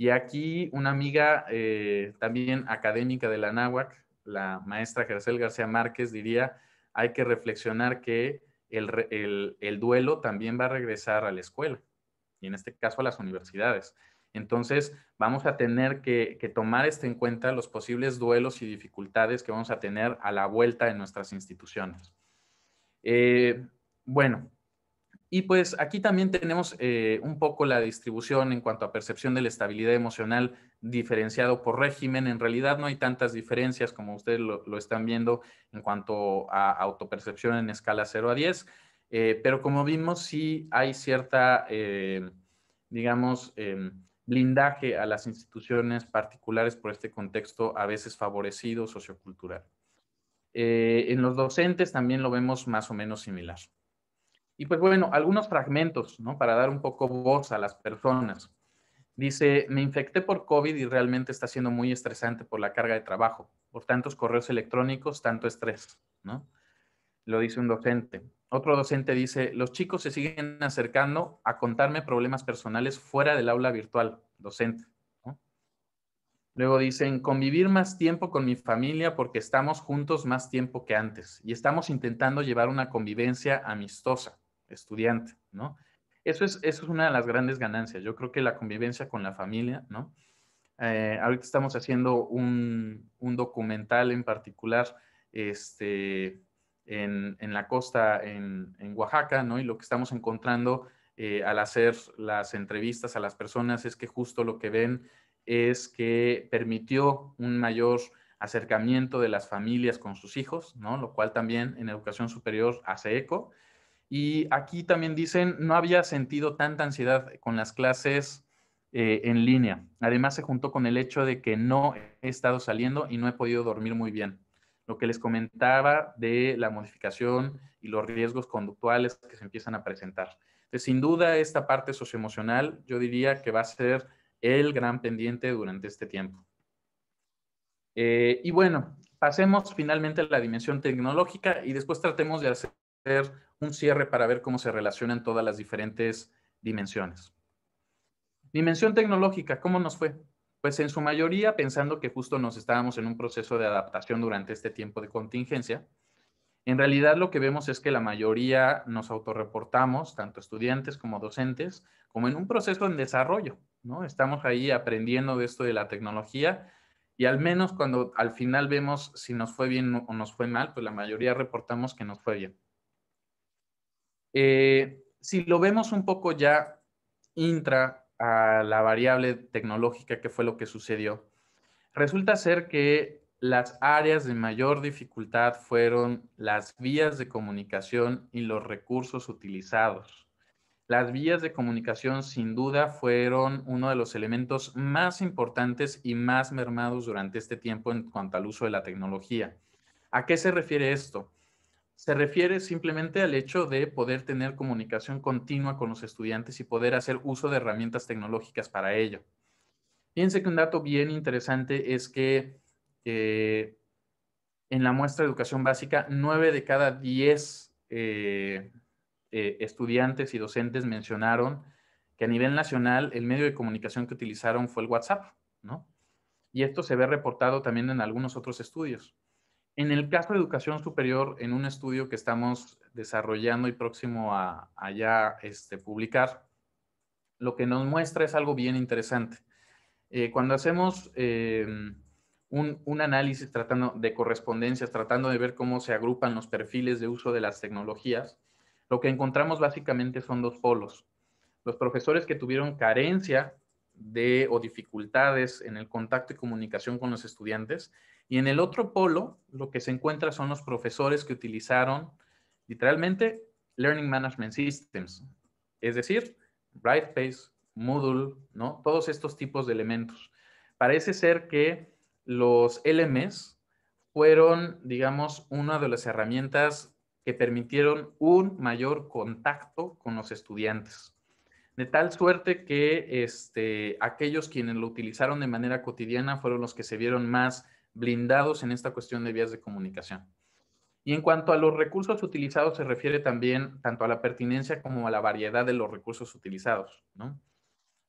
Y aquí una amiga eh, también académica de la Anáhuac, la maestra Gercel García Márquez, diría, hay que reflexionar que el, duelo también va a regresar a la escuela, y en este caso a las universidades. Entonces, vamos a tener que, tomar esto en cuenta, los posibles duelos y dificultades que vamos a tener a la vuelta en nuestras instituciones. Eh, bueno, y pues aquí también tenemos eh, un poco la distribución en cuanto a percepción de la estabilidad emocional diferenciado por régimen. En realidad no hay tantas diferencias como ustedes lo, están viendo en cuanto a autopercepción en escala 0 a 10, eh, pero como vimos sí hay cierta, eh, digamos, blindaje a las instituciones particulares por este contexto a veces favorecido sociocultural. en los docentes también lo vemos más o menos similar. Y pues bueno, algunos fragmentos, ¿no? Para dar un poco voz a las personas. Dice, me infecté por COVID y realmente está siendo muy estresante por la carga de trabajo, por tantos correos electrónicos, tanto estrés, ¿no? Lo dice un docente. Otro docente dice, los chicos se siguen acercando a contarme problemas personales fuera del aula virtual, docente. Luego dicen, convivir más tiempo con mi familia porque estamos juntos más tiempo que antes y estamos intentando llevar una convivencia amistosa estudiante, ¿no? Eso es, eso es una de las grandes ganancias. Yo creo que la convivencia con la familia, ¿no? Eh, ahorita estamos haciendo un, un documental en particular este, en, en, la costa, en, en, Oaxaca, ¿no? Y lo que estamos encontrando eh, al hacer las entrevistas a las personas es que justo lo que ven es que permitió un mayor acercamiento de las familias con sus hijos, ¿no? Lo cual también en educación superior hace eco y aquí también dicen, no había sentido tanta ansiedad con las clases eh, en línea. Además, se juntó con el hecho de que no he estado saliendo y no he podido dormir muy bien. Lo que les comentaba de la modificación y los riesgos conductuales que se empiezan a presentar. Entonces, sin duda, esta parte socioemocional, yo diría que va a ser el gran pendiente durante este tiempo. Eh, y bueno, pasemos finalmente a la dimensión tecnológica y después tratemos de hacer un cierre para ver cómo se relacionan todas las diferentes dimensiones. Dimensión tecnológica, ¿cómo nos fue? Pues en su mayoría pensando que justo nos estábamos en un proceso de adaptación durante este tiempo de contingencia. En realidad lo que vemos es que la mayoría nos autorreportamos, tanto estudiantes como docentes, como en un proceso en desarrollo, ¿no? Estamos ahí aprendiendo de esto de la tecnología y al menos cuando al final vemos si nos fue bien o nos fue mal, pues la mayoría reportamos que nos fue bien. Eh, si lo vemos un poco ya intra a la variable tecnológica, que fue lo que sucedió, resulta ser que las áreas de mayor dificultad fueron las vías de comunicación y los recursos utilizados. Las vías de comunicación sin duda fueron uno de los elementos más importantes y más mermados durante este tiempo en cuanto al uso de la tecnología. ¿A qué se refiere esto? se refiere simplemente al hecho de poder tener comunicación continua con los estudiantes y poder hacer uso de herramientas tecnológicas para ello. Fíjense que un dato bien interesante es que en la muestra de educación básica, nueve de cada 10 eh, eh, estudiantes y docentes mencionaron que a nivel nacional el medio de comunicación que utilizaron fue el WhatsApp, ¿no? Y esto se ve reportado también en algunos otros estudios. En el caso de educación superior, en un estudio que estamos desarrollando y próximo a, ya este, publicar, lo que nos muestra es algo bien interesante. Eh, cuando hacemos eh, un, un, análisis tratando de correspondencias, tratando de ver cómo se agrupan los perfiles de uso de las tecnologías, lo que encontramos básicamente son dos polos. Los profesores que tuvieron carencia de o dificultades en el contacto y comunicación con los estudiantes y en el otro polo, lo que se encuentra son los profesores que utilizaron literalmente Learning Management Systems, es decir, Brightspace, Moodle, ¿no? Todos estos tipos de elementos. Parece ser que los LMS fueron, digamos, una de las herramientas que permitieron un mayor contacto con los estudiantes. De tal suerte que este, aquellos quienes lo utilizaron de manera cotidiana fueron los que se vieron más blindados en esta cuestión de vías de comunicación. Y en cuanto a los recursos utilizados, se refiere también tanto a la pertinencia como a la variedad de los recursos utilizados,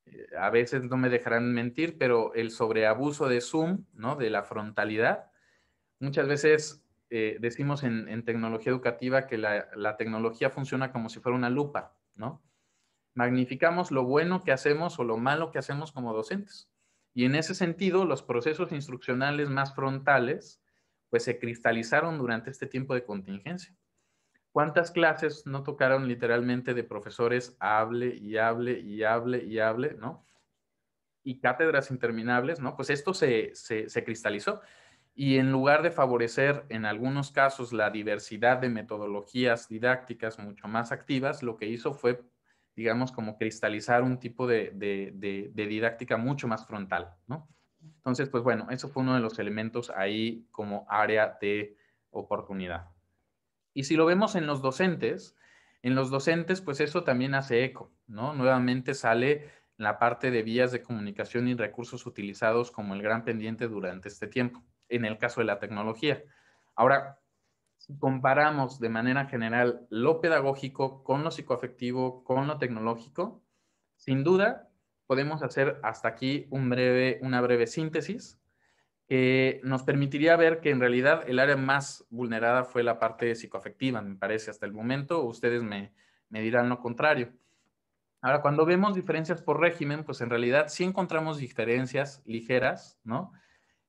eh, a veces no me dejarán mentir, pero el sobreabuso de Zoom, ¿no? De la frontalidad, muchas veces eh, decimos en, tecnología educativa que la, la, tecnología funciona como si fuera una lupa, ¿no? Magnificamos lo bueno que hacemos o lo malo que hacemos como docentes. Y en ese sentido, los procesos instruccionales más frontales, pues se cristalizaron durante este tiempo de contingencia. ¿Cuántas clases no tocaron literalmente de profesores hable y hable y hable y hable, ¿no? Y cátedras interminables, ¿no? Pues esto se, se cristalizó. Y en lugar de favorecer en algunos casos la diversidad de metodologías didácticas mucho más activas, lo que hizo fue digamos, como cristalizar un tipo de, didáctica mucho más frontal, ¿no? Entonces, pues bueno, eso fue uno de los elementos ahí como área de oportunidad. Y si lo vemos en los docentes, en los docentes, pues eso también hace eco, ¿no? Nuevamente sale la parte de vías de comunicación y recursos utilizados como el gran pendiente durante este tiempo, en el caso de la tecnología. Ahora, si comparamos de manera general lo pedagógico con lo psicoafectivo, con lo tecnológico, sin duda podemos hacer hasta aquí un breve, una breve síntesis que nos permitiría ver que en realidad el área más vulnerada fue la parte psicoafectiva, me parece hasta el momento, ustedes me, dirán lo contrario. Ahora, cuando vemos diferencias por régimen, pues en realidad sí encontramos diferencias ligeras, ¿no?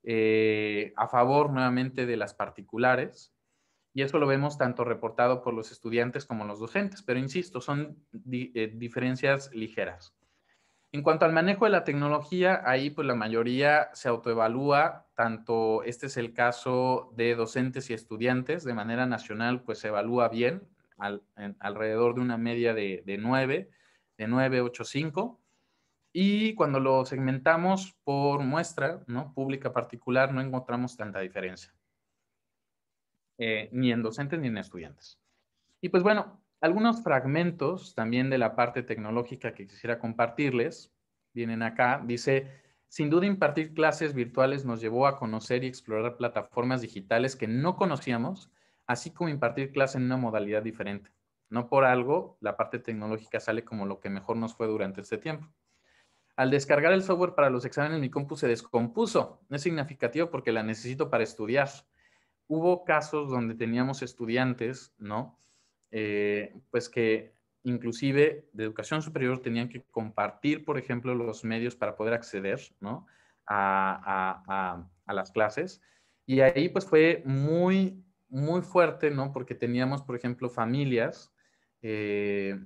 Eh, a favor nuevamente de las particulares, y eso lo vemos tanto reportado por los estudiantes como los docentes, pero insisto, son eh, diferencias ligeras. En cuanto al manejo de la tecnología, ahí pues la mayoría se autoevalúa, tanto este es el caso de docentes y estudiantes, de manera nacional pues se evalúa bien, alrededor de una media de, de 9, de 9, 8, 5. Y cuando lo segmentamos por muestra, ¿no? Pública particular, no encontramos tanta diferencia. Eh, ni en docentes ni en estudiantes. Y pues bueno, algunos fragmentos también de la parte tecnológica que quisiera compartirles vienen acá. Dice, sin duda impartir clases virtuales nos llevó a conocer y explorar plataformas digitales que no conocíamos, así como impartir clases en una modalidad diferente. No por algo, la parte tecnológica sale como lo que mejor nos fue durante este tiempo. Al descargar el software para los exámenes, mi compu se descompuso. no Es significativo porque la necesito para estudiar hubo casos donde teníamos estudiantes, ¿no? Eh, pues que inclusive de educación superior tenían que compartir, por ejemplo, los medios para poder acceder, ¿no? A, las clases. Y ahí pues fue muy, muy fuerte, ¿no? Porque teníamos, por ejemplo, familias eh,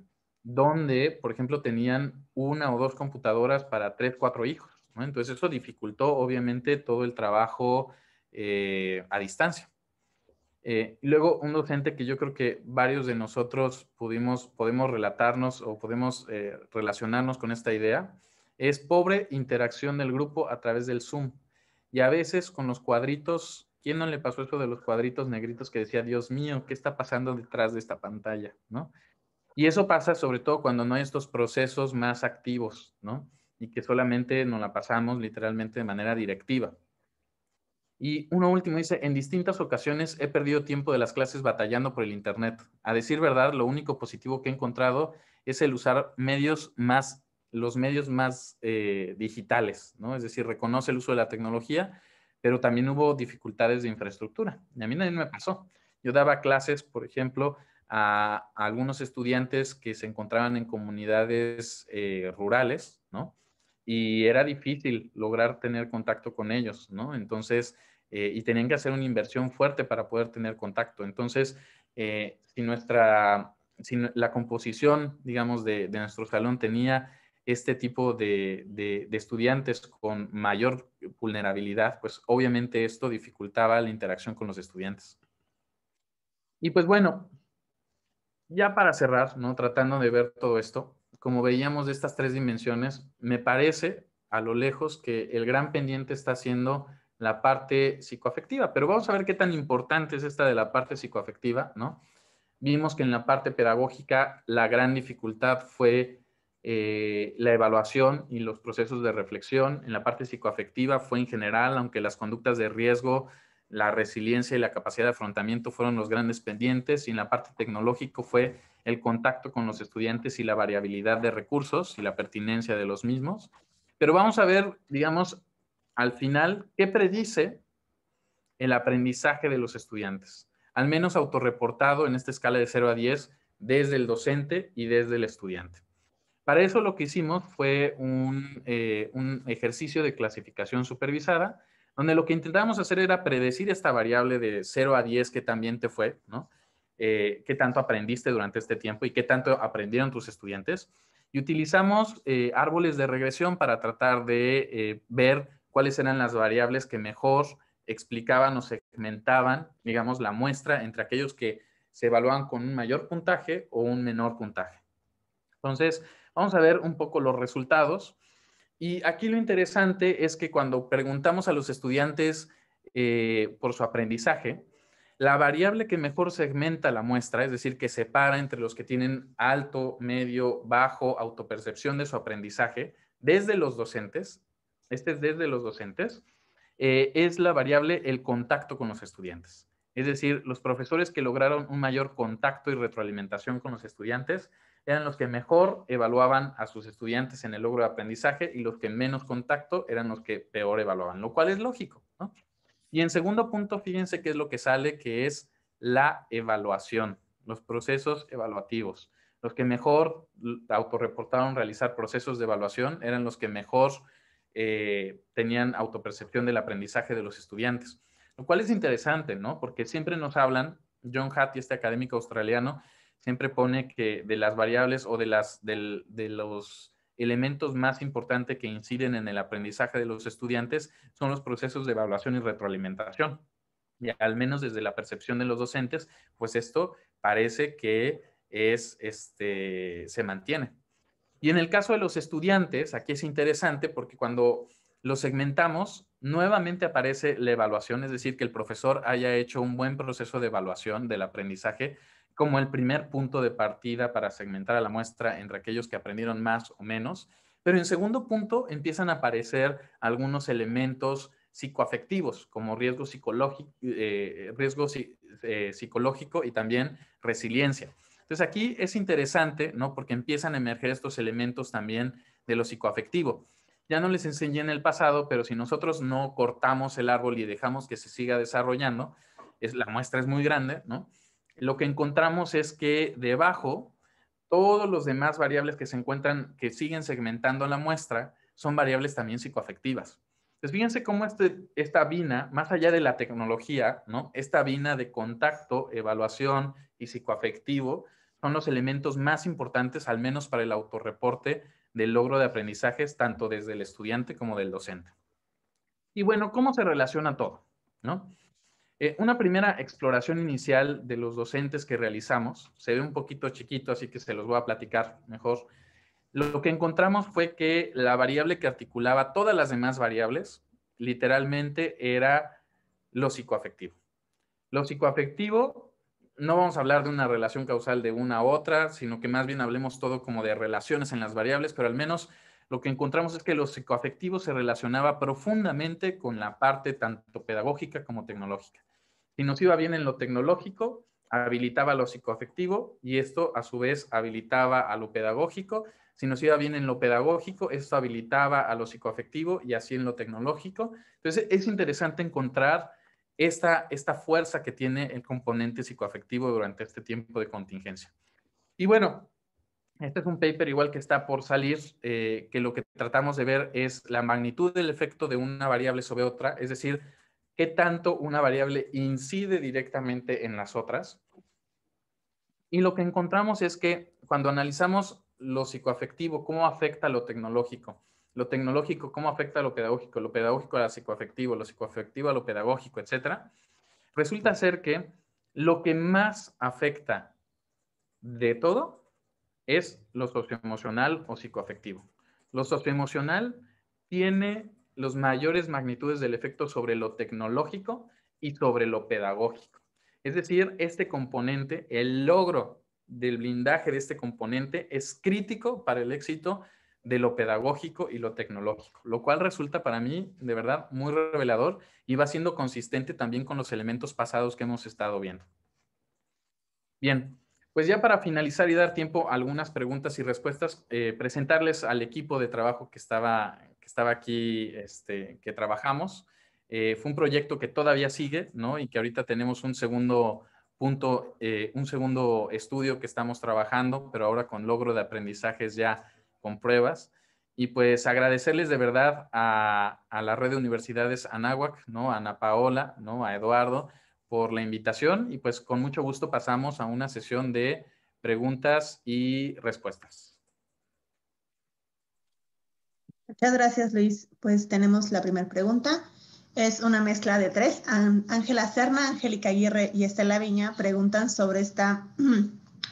donde, por ejemplo, tenían una o dos computadoras para tres, cuatro hijos, ¿no? Entonces eso dificultó, obviamente, todo el trabajo eh, a distancia. Eh, y luego un docente que yo creo que varios de nosotros pudimos, podemos relatarnos o podemos eh, relacionarnos con esta idea, es pobre interacción del grupo a través del Zoom. Y a veces con los cuadritos, ¿quién no le pasó eso de los cuadritos negritos que decía, Dios mío, ¿qué está pasando detrás de esta pantalla? ¿No? Y eso pasa sobre todo cuando no hay estos procesos más activos, ¿no? Y que solamente nos la pasamos literalmente de manera directiva. Y uno último dice, en distintas ocasiones he perdido tiempo de las clases batallando por el Internet. A decir verdad, lo único positivo que he encontrado es el usar medios más, los medios más eh, digitales, ¿no? Es decir, reconoce el uso de la tecnología, pero también hubo dificultades de infraestructura. Y a mí nadie me pasó. Yo daba clases, por ejemplo, a, algunos estudiantes que se encontraban en comunidades eh, rurales, ¿no? Y era difícil lograr tener contacto con ellos, ¿no? Entonces, eh, y tenían que hacer una inversión fuerte para poder tener contacto. Entonces, eh, si nuestra, si la composición, digamos, de, nuestro salón tenía este tipo de, de, estudiantes con mayor vulnerabilidad, pues obviamente esto dificultaba la interacción con los estudiantes. Y pues bueno, ya para cerrar, ¿no? tratando de ver todo esto, como veíamos de estas tres dimensiones, me parece a lo lejos que el gran pendiente está siendo la parte psicoafectiva, pero vamos a ver qué tan importante es esta de la parte psicoafectiva, ¿no? Vimos que en la parte pedagógica la gran dificultad fue eh, la evaluación y los procesos de reflexión. En la parte psicoafectiva fue en general, aunque las conductas de riesgo, la resiliencia y la capacidad de afrontamiento fueron los grandes pendientes. Y en la parte tecnológica fue el contacto con los estudiantes y la variabilidad de recursos y la pertinencia de los mismos. Pero vamos a ver, digamos, al final, ¿qué predice el aprendizaje de los estudiantes? Al menos autorreportado en esta escala de 0 a 10 desde el docente y desde el estudiante. Para eso lo que hicimos fue un, eh, ejercicio de clasificación supervisada, donde lo que intentamos hacer era predecir esta variable de 0 a 10 que también te fue, ¿no? Eh, qué tanto aprendiste durante este tiempo y qué tanto aprendieron tus estudiantes. Y utilizamos eh, árboles de regresión para tratar de ver cuáles eran las variables que mejor explicaban o segmentaban, digamos, la muestra entre aquellos que se evaluaban con un mayor puntaje o un menor puntaje. Entonces, vamos a ver un poco los resultados. Y aquí lo interesante es que cuando preguntamos a los estudiantes eh, por su aprendizaje, la variable que mejor segmenta la muestra, es decir, que separa entre los que tienen alto, medio, bajo, autopercepción de su aprendizaje, desde los docentes, este es desde los docentes, eh, es la variable el contacto con los estudiantes. Es decir, los profesores que lograron un mayor contacto y retroalimentación con los estudiantes eran los que mejor evaluaban a sus estudiantes en el logro de aprendizaje y los que menos contacto eran los que peor evaluaban, lo cual es lógico. Y en segundo punto, fíjense qué es lo que sale, que es la evaluación, los procesos evaluativos. Los que mejor autorreportaron realizar procesos de evaluación eran los que mejor eh, tenían autopercepción del aprendizaje de los estudiantes, lo cual es interesante, ¿no? Porque siempre nos hablan, John Hattie, este académico australiano, siempre pone que de las variables o de, las, de los elementos más importantes que inciden en el aprendizaje de los estudiantes son los procesos de evaluación y retroalimentación. Y al menos desde la percepción de los docentes, pues esto parece que es, este, se mantiene. Y en el caso de los estudiantes, aquí es interesante porque cuando los segmentamos, nuevamente aparece la evaluación, es decir, que el profesor haya hecho un buen proceso de evaluación del aprendizaje como el primer punto de partida para segmentar a la muestra entre aquellos que aprendieron más o menos. Pero en segundo punto empiezan a aparecer algunos elementos psicoafectivos, como riesgo, psicológico eh, eh, y también resiliencia. Entonces aquí es interesante, ¿no? Porque empiezan a emerger estos elementos también de lo psicoafectivo. Ya no les enseñé en el pasado, pero si nosotros no cortamos el árbol y dejamos que se siga desarrollando, es, la muestra es muy grande, ¿no? Lo que encontramos es que debajo, todos los demás variables que se encuentran, que siguen segmentando la muestra, son variables también psicoafectivas. Entonces, fíjense cómo este, esta vina, más allá de la tecnología, ¿no? Esta vina de contacto, evaluación y psicoafectivo son los elementos más importantes, al menos para el autorreporte del logro de aprendizajes, tanto desde el estudiante como del docente. Y bueno, ¿cómo se relaciona todo? ¿No? Eh, una primera exploración inicial de los docentes que realizamos, se ve un poquito chiquito, así que se los voy a platicar mejor. Lo que encontramos fue que la variable que articulaba todas las demás variables, literalmente, era lo psicoafectivo. Lo psicoafectivo no vamos a hablar de una relación causal de una a otra, sino que más bien hablemos todo como de relaciones en las variables, pero al menos lo que encontramos es que lo psicoafectivo se relacionaba profundamente con la parte tanto pedagógica como tecnológica. Si nos iba bien en lo tecnológico, habilitaba lo psicoafectivo y esto a su vez habilitaba a lo pedagógico. Si nos iba bien en lo pedagógico, esto habilitaba a lo psicoafectivo y así en lo tecnológico. Entonces es interesante encontrar esta, esta fuerza que tiene el componente psicoafectivo durante este tiempo de contingencia. Y bueno, este es un paper igual que está por salir, eh, que lo que tratamos de ver es la magnitud del efecto de una variable sobre otra, es decir, qué tanto una variable incide directamente en las otras. Y lo que encontramos es que cuando analizamos lo psicoafectivo, cómo afecta lo tecnológico, lo tecnológico, cómo afecta a lo pedagógico, lo pedagógico a lo psicoafectivo, lo psicoafectivo a lo pedagógico, etcétera, resulta ser que lo que más afecta de todo es lo socioemocional o psicoafectivo. Lo socioemocional tiene las mayores magnitudes del efecto sobre lo tecnológico y sobre lo pedagógico. Es decir, este componente, el logro del blindaje de este componente es crítico para el éxito de lo pedagógico y lo tecnológico, lo cual resulta para mí de verdad muy revelador y va siendo consistente también con los elementos pasados que hemos estado viendo. Bien, pues ya para finalizar y dar tiempo a algunas preguntas y respuestas, eh, presentarles al equipo de trabajo que estaba, que estaba aquí, este, que trabajamos. Eh, fue un proyecto que todavía sigue, ¿no? Y que ahorita tenemos un segundo punto, eh, un segundo estudio que estamos trabajando, pero ahora con logro de aprendizajes ya con pruebas. Y pues agradecerles de verdad a, la red de universidades Anáhuac, ¿no? a Ana Paola, ¿no? a Eduardo, por la invitación. Y pues con mucho gusto pasamos a una sesión de preguntas y respuestas. Muchas gracias, Luis. Pues tenemos la primera pregunta. Es una mezcla de tres. Ángela Serna, Angélica Aguirre y Estela Viña preguntan sobre esta [clears throat]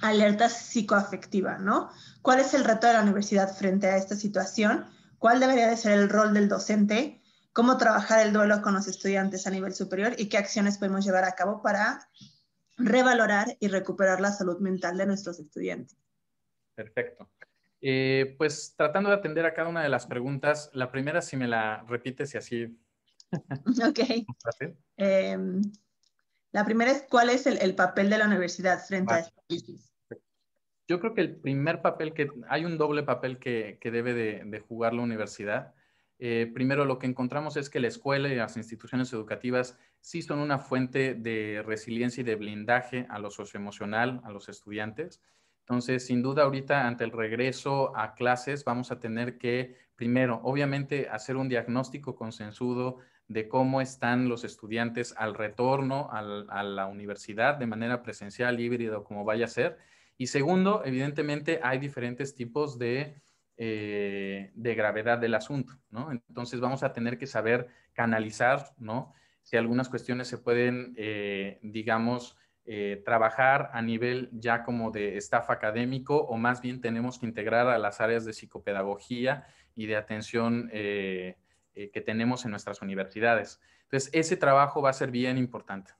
alerta psicoafectiva, ¿no? ¿Cuál es el reto de la universidad frente a esta situación? ¿Cuál debería de ser el rol del docente? ¿Cómo trabajar el duelo con los estudiantes a nivel superior? ¿Y qué acciones podemos llevar a cabo para revalorar y recuperar la salud mental de nuestros estudiantes? Perfecto. Eh, pues tratando de atender a cada una de las preguntas, la primera si me la repites y así. [laughs] Ok. Em, la primera es, ¿cuál es el, papel de la universidad frente a esta crisis? Yo creo que el primer papel que hay un doble papel que, que debe de, jugar la universidad. Eh, primero, lo que encontramos es que la escuela y las instituciones educativas sí son una fuente de resiliencia y de blindaje a lo socioemocional, a los estudiantes. Entonces, sin duda, ahorita ante el regreso a clases, vamos a tener que, primero, obviamente, hacer un diagnóstico consensudo de cómo están los estudiantes al retorno a la universidad de manera presencial, híbrido, como vaya a ser y segundo, evidentemente hay diferentes tipos de, eh, de gravedad del asunto, ¿no? Entonces vamos a tener que saber canalizar, ¿no? Si algunas cuestiones se pueden, eh, digamos, eh, trabajar a nivel ya como de staff académico o más bien tenemos que integrar a las áreas de psicopedagogía y de atención que tenemos en nuestras universidades. Entonces, ese trabajo va a ser bien importante.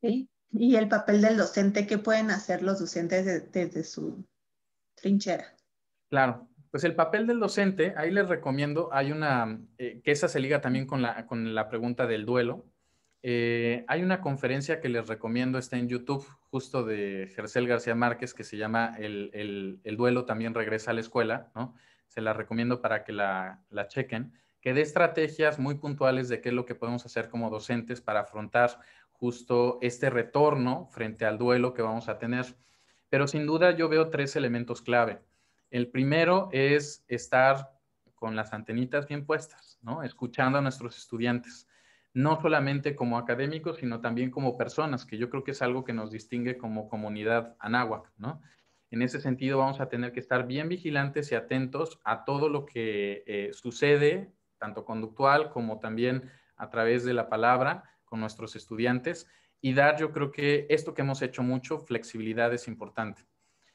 Sí, y el papel del docente, ¿qué pueden hacer los docentes desde su trinchera? Claro, pues el papel del docente, ahí les recomiendo, hay una, eh, que esa se liga también con la, con la pregunta del duelo. Eh, hay una conferencia que les recomiendo, está en YouTube, justo de Gercel García Márquez, que se llama el, duelo también regresa a la escuela, ¿no? Se la recomiendo para que la, la chequen, que dé estrategias muy puntuales de qué es lo que podemos hacer como docentes para afrontar justo este retorno frente al duelo que vamos a tener. Pero sin duda yo veo tres elementos clave. El primero es estar con las antenitas bien puestas, ¿no? escuchando a nuestros estudiantes, no solamente como académicos, sino también como personas, que yo creo que es algo que nos distingue como comunidad anáhuac. En ese sentido, vamos a tener que estar bien vigilantes y atentos a todo lo que eh, sucede, tanto conductual como también a través de la palabra, con nuestros estudiantes y dar, yo creo que esto que hemos hecho mucho, flexibilidad es importante.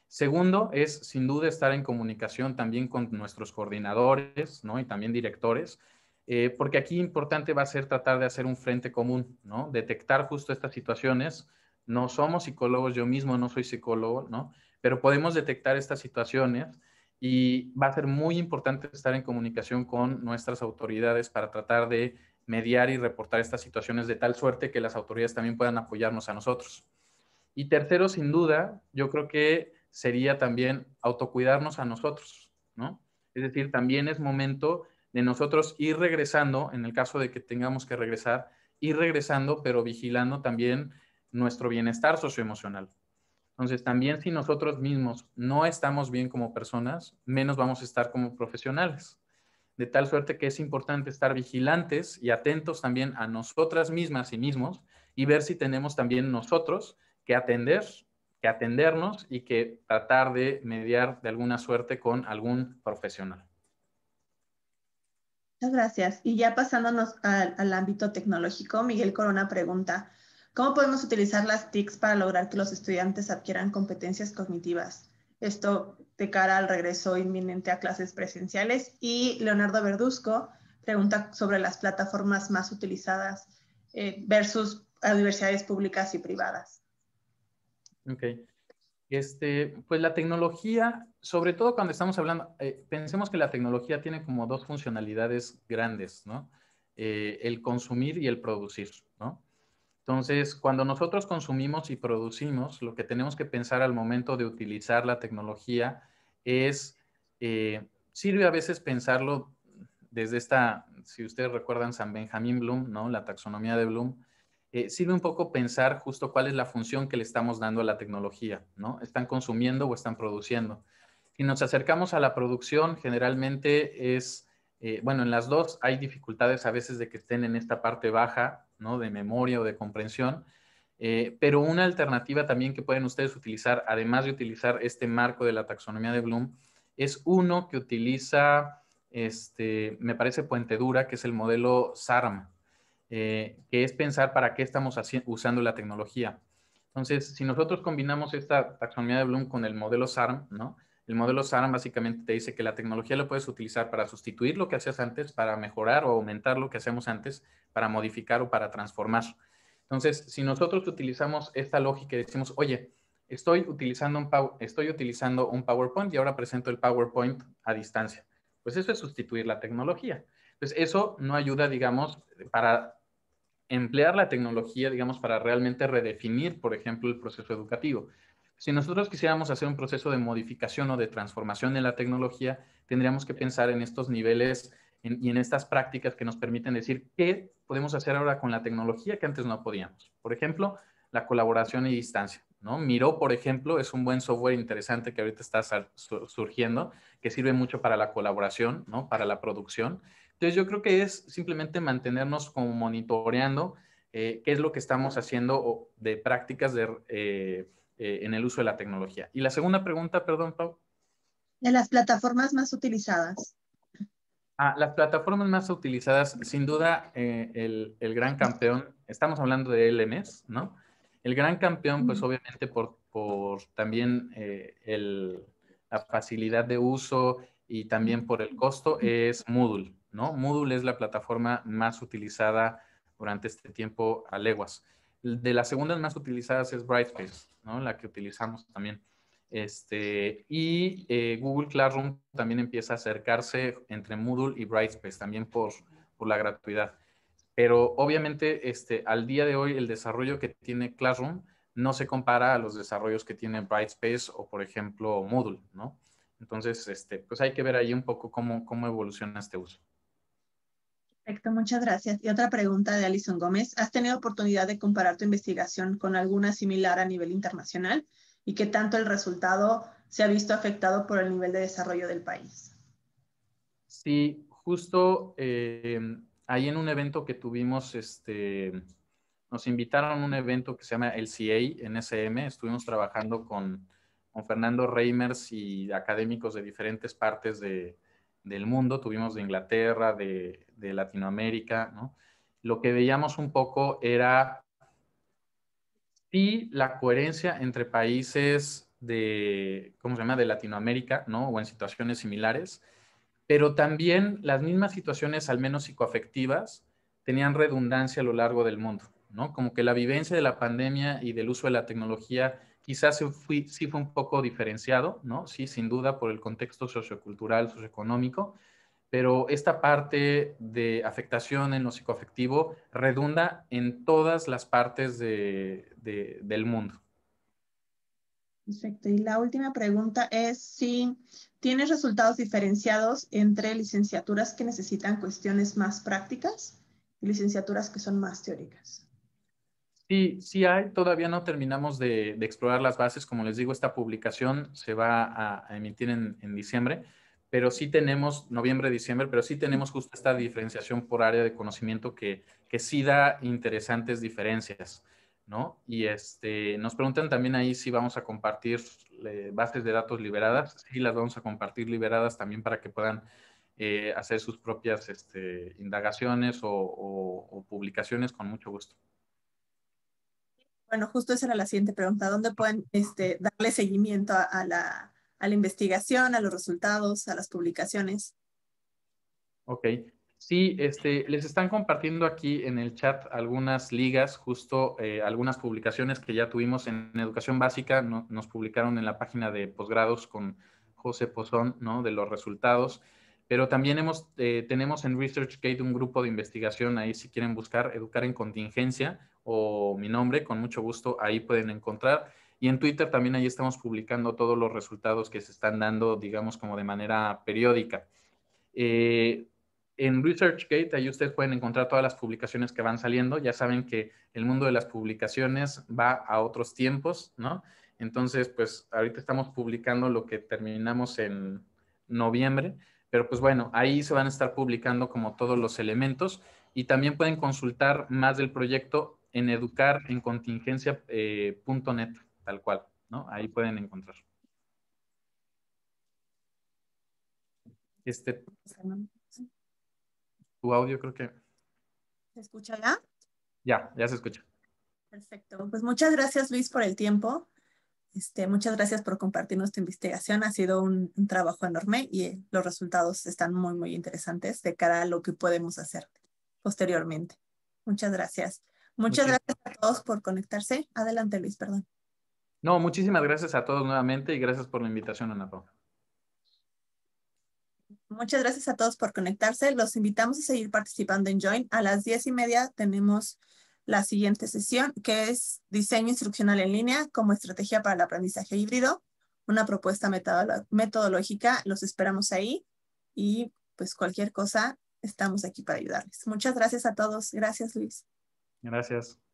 Segundo es, sin duda, estar en comunicación también con nuestros coordinadores ¿no? y también directores, eh, porque aquí importante va a ser tratar de hacer un frente común, ¿no? detectar justo estas situaciones. No somos psicólogos, yo mismo no soy psicólogo, ¿no? pero podemos detectar estas situaciones y va a ser muy importante estar en comunicación con nuestras autoridades para tratar de mediar y reportar estas situaciones de tal suerte que las autoridades también puedan apoyarnos a nosotros. Y tercero, sin duda, yo creo que sería también autocuidarnos a nosotros, ¿no? Es decir, también es momento de nosotros ir regresando, en el caso de que tengamos que regresar, ir regresando, pero vigilando también nuestro bienestar socioemocional. Entonces, también si nosotros mismos no estamos bien como personas, menos vamos a estar como profesionales de tal suerte que es importante estar vigilantes y atentos también a nosotras mismas y mismos y ver si tenemos también nosotros que atender, que atendernos y que tratar de mediar de alguna suerte con algún profesional. Muchas gracias. Y ya pasándonos al, ámbito tecnológico, Miguel Corona pregunta, ¿cómo podemos utilizar las TICs para lograr que los estudiantes adquieran competencias cognitivas? Esto de cara al regreso inminente a clases presenciales. Y Leonardo Verduzco pregunta sobre las plataformas más utilizadas eh, versus universidades públicas y privadas. Ok. Este, pues la tecnología, sobre todo cuando estamos hablando, eh, pensemos que la tecnología tiene como dos funcionalidades grandes, ¿no? Eh, el consumir y el producir. Entonces, cuando nosotros consumimos y producimos, lo que tenemos que pensar al momento de utilizar la tecnología es, eh, sirve a veces pensarlo desde esta, si ustedes recuerdan San Benjamín Bloom, ¿no? La taxonomía de Bloom, eh, sirve un poco pensar justo cuál es la función que le estamos dando a la tecnología, ¿no? ¿Están consumiendo o están produciendo? Si nos acercamos a la producción, generalmente es, eh, bueno, en las dos hay dificultades a veces de que estén en esta parte baja ¿no? de memoria o de comprensión. Eh, pero una alternativa también que pueden ustedes utilizar, además de utilizar este marco de la taxonomía de Bloom, es uno que utiliza, este, me parece Puente Dura, que es el modelo SARM, eh, que es pensar para qué estamos usando la tecnología. Entonces, si nosotros combinamos esta taxonomía de Bloom con el modelo SARM, ¿no? El modelo SARAM básicamente te dice que la tecnología la puedes utilizar para sustituir lo que hacías antes, para mejorar o aumentar lo que hacemos antes, para modificar o para transformar. Entonces, si nosotros utilizamos esta lógica y decimos, oye, estoy utilizando un, PowerPoint y ahora presento el PowerPoint a distancia, pues eso es sustituir la tecnología. Pues eso no ayuda, digamos, para emplear la tecnología, digamos, para realmente redefinir, por ejemplo, el proceso educativo. Si nosotros quisiéramos hacer un proceso de modificación o de transformación en la tecnología, tendríamos que pensar en estos niveles y en estas prácticas que nos permiten decir qué podemos hacer ahora con la tecnología que antes no podíamos. Por ejemplo, la colaboración y distancia. ¿no? Miro, por ejemplo, es un buen software interesante que ahorita está surgiendo, que sirve mucho para la colaboración, ¿no? para la producción. Entonces yo creo que es simplemente mantenernos como monitoreando eh, qué es lo que estamos haciendo de prácticas de, eh, eh, en el uso de la tecnología. Y la segunda pregunta, perdón, Pau. De las plataformas más utilizadas. Ah, las plataformas más utilizadas, sin duda, eh, el, gran campeón, estamos hablando de LMS, ¿no? El gran campeón, pues obviamente por, también eh, la facilidad de uso y también por el costo, es Moodle, ¿no? Moodle es la plataforma más utilizada durante este tiempo a leguas. De las segundas más utilizadas es Brightspace, ¿no? La que utilizamos también. Este, y eh, Google Classroom también empieza a acercarse entre Moodle y Brightspace, también por, por la gratuidad. Pero obviamente este, al día de hoy el desarrollo que tiene Classroom no se compara a los desarrollos que tiene Brightspace o, por ejemplo, Moodle, ¿no? Entonces, este, pues hay que ver ahí un poco cómo, cómo evoluciona este uso. Perfecto, muchas gracias. Y otra pregunta de Alison Gómez. ¿Has tenido oportunidad de comparar tu investigación con alguna similar a nivel internacional? ¿Y qué tanto el resultado se ha visto afectado por el nivel de desarrollo del país? Sí, justo eh, ahí en un evento que tuvimos, este, nos invitaron a un evento que se llama LCA en SM. Estuvimos trabajando con, con Fernando Reimers y académicos de diferentes partes de, del mundo, tuvimos de Inglaterra, de, Latinoamérica, Lo que veíamos un poco era sí la coherencia entre países de, ¿cómo se llama?, de Latinoamérica, ¿no? O en situaciones similares, pero también las mismas situaciones, al menos psicoafectivas, tenían redundancia a lo largo del mundo, ¿no? Como que la vivencia de la pandemia y del uso de la tecnología quizás sí fue un poco diferenciado, ¿no? Sí, sin duda por el contexto sociocultural, socioeconómico, pero esta parte de afectación en lo psicoafectivo redunda en todas las partes del mundo. Perfecto. Y la última pregunta es si tienes resultados diferenciados entre licenciaturas que necesitan cuestiones más prácticas y licenciaturas que son más teóricas. Sí, sí hay, todavía no terminamos de, explorar las bases. Como les digo, esta publicación se va a, emitir en, diciembre, pero sí tenemos, noviembre, diciembre, pero sí tenemos justo esta diferenciación por área de conocimiento que, que sí da interesantes diferencias, ¿no? Y este, nos preguntan también ahí si vamos a compartir eh, bases de datos liberadas. Sí, las vamos a compartir liberadas también para que puedan eh, hacer sus propias este, indagaciones o publicaciones con mucho gusto. Bueno, justo esa era la siguiente pregunta. ¿Dónde pueden este, darle seguimiento a, la, investigación, a los resultados, a las publicaciones? Ok. Sí, este, les están compartiendo aquí en el chat algunas ligas, justo eh, algunas publicaciones que ya tuvimos en educación básica, nos publicaron en la página de posgrados con José Pozón, ¿no? De los resultados pero también hemos, eh, tenemos en ResearchGate un grupo de investigación ahí si quieren buscar educar en contingencia, o mi nombre, con mucho gusto ahí pueden encontrar. Y en Twitter también ahí estamos publicando todos los resultados que se están dando, digamos, como de manera periódica. Eh, en ResearchGate, ahí ustedes pueden encontrar todas las publicaciones que van saliendo. Ya saben que el mundo de las publicaciones va a otros tiempos, ¿no? Entonces, pues ahorita estamos publicando lo que terminamos en noviembre, pero pues bueno, ahí se van a estar publicando como todos los elementos y también pueden consultar más del proyecto en educarencontingencia.net, eh, tal cual, ¿no? Ahí pueden encontrar. Este, tu audio creo que... ¿Se escucha ya? Ya, ya se escucha. Perfecto. Pues muchas gracias Luis por el tiempo. Este, muchas gracias por compartir nuestra investigación. Ha sido un, un, trabajo enorme y eh, los resultados están muy, muy interesantes de cara a lo que podemos hacer posteriormente. Muchas gracias. Muchas gracias a todos por conectarse. Adelante, Luis, perdón. No, muchísimas gracias a todos nuevamente y gracias por la invitación, Ana Paula. Muchas gracias a todos por conectarse. Los invitamos a seguir participando en Join. A las diez y media tenemos la siguiente sesión, que es diseño instruccional en línea como estrategia para el aprendizaje híbrido, una propuesta metodológica. Los esperamos ahí y pues cualquier cosa, estamos aquí para ayudarles. Muchas gracias a todos. Gracias, Luis. Gracias.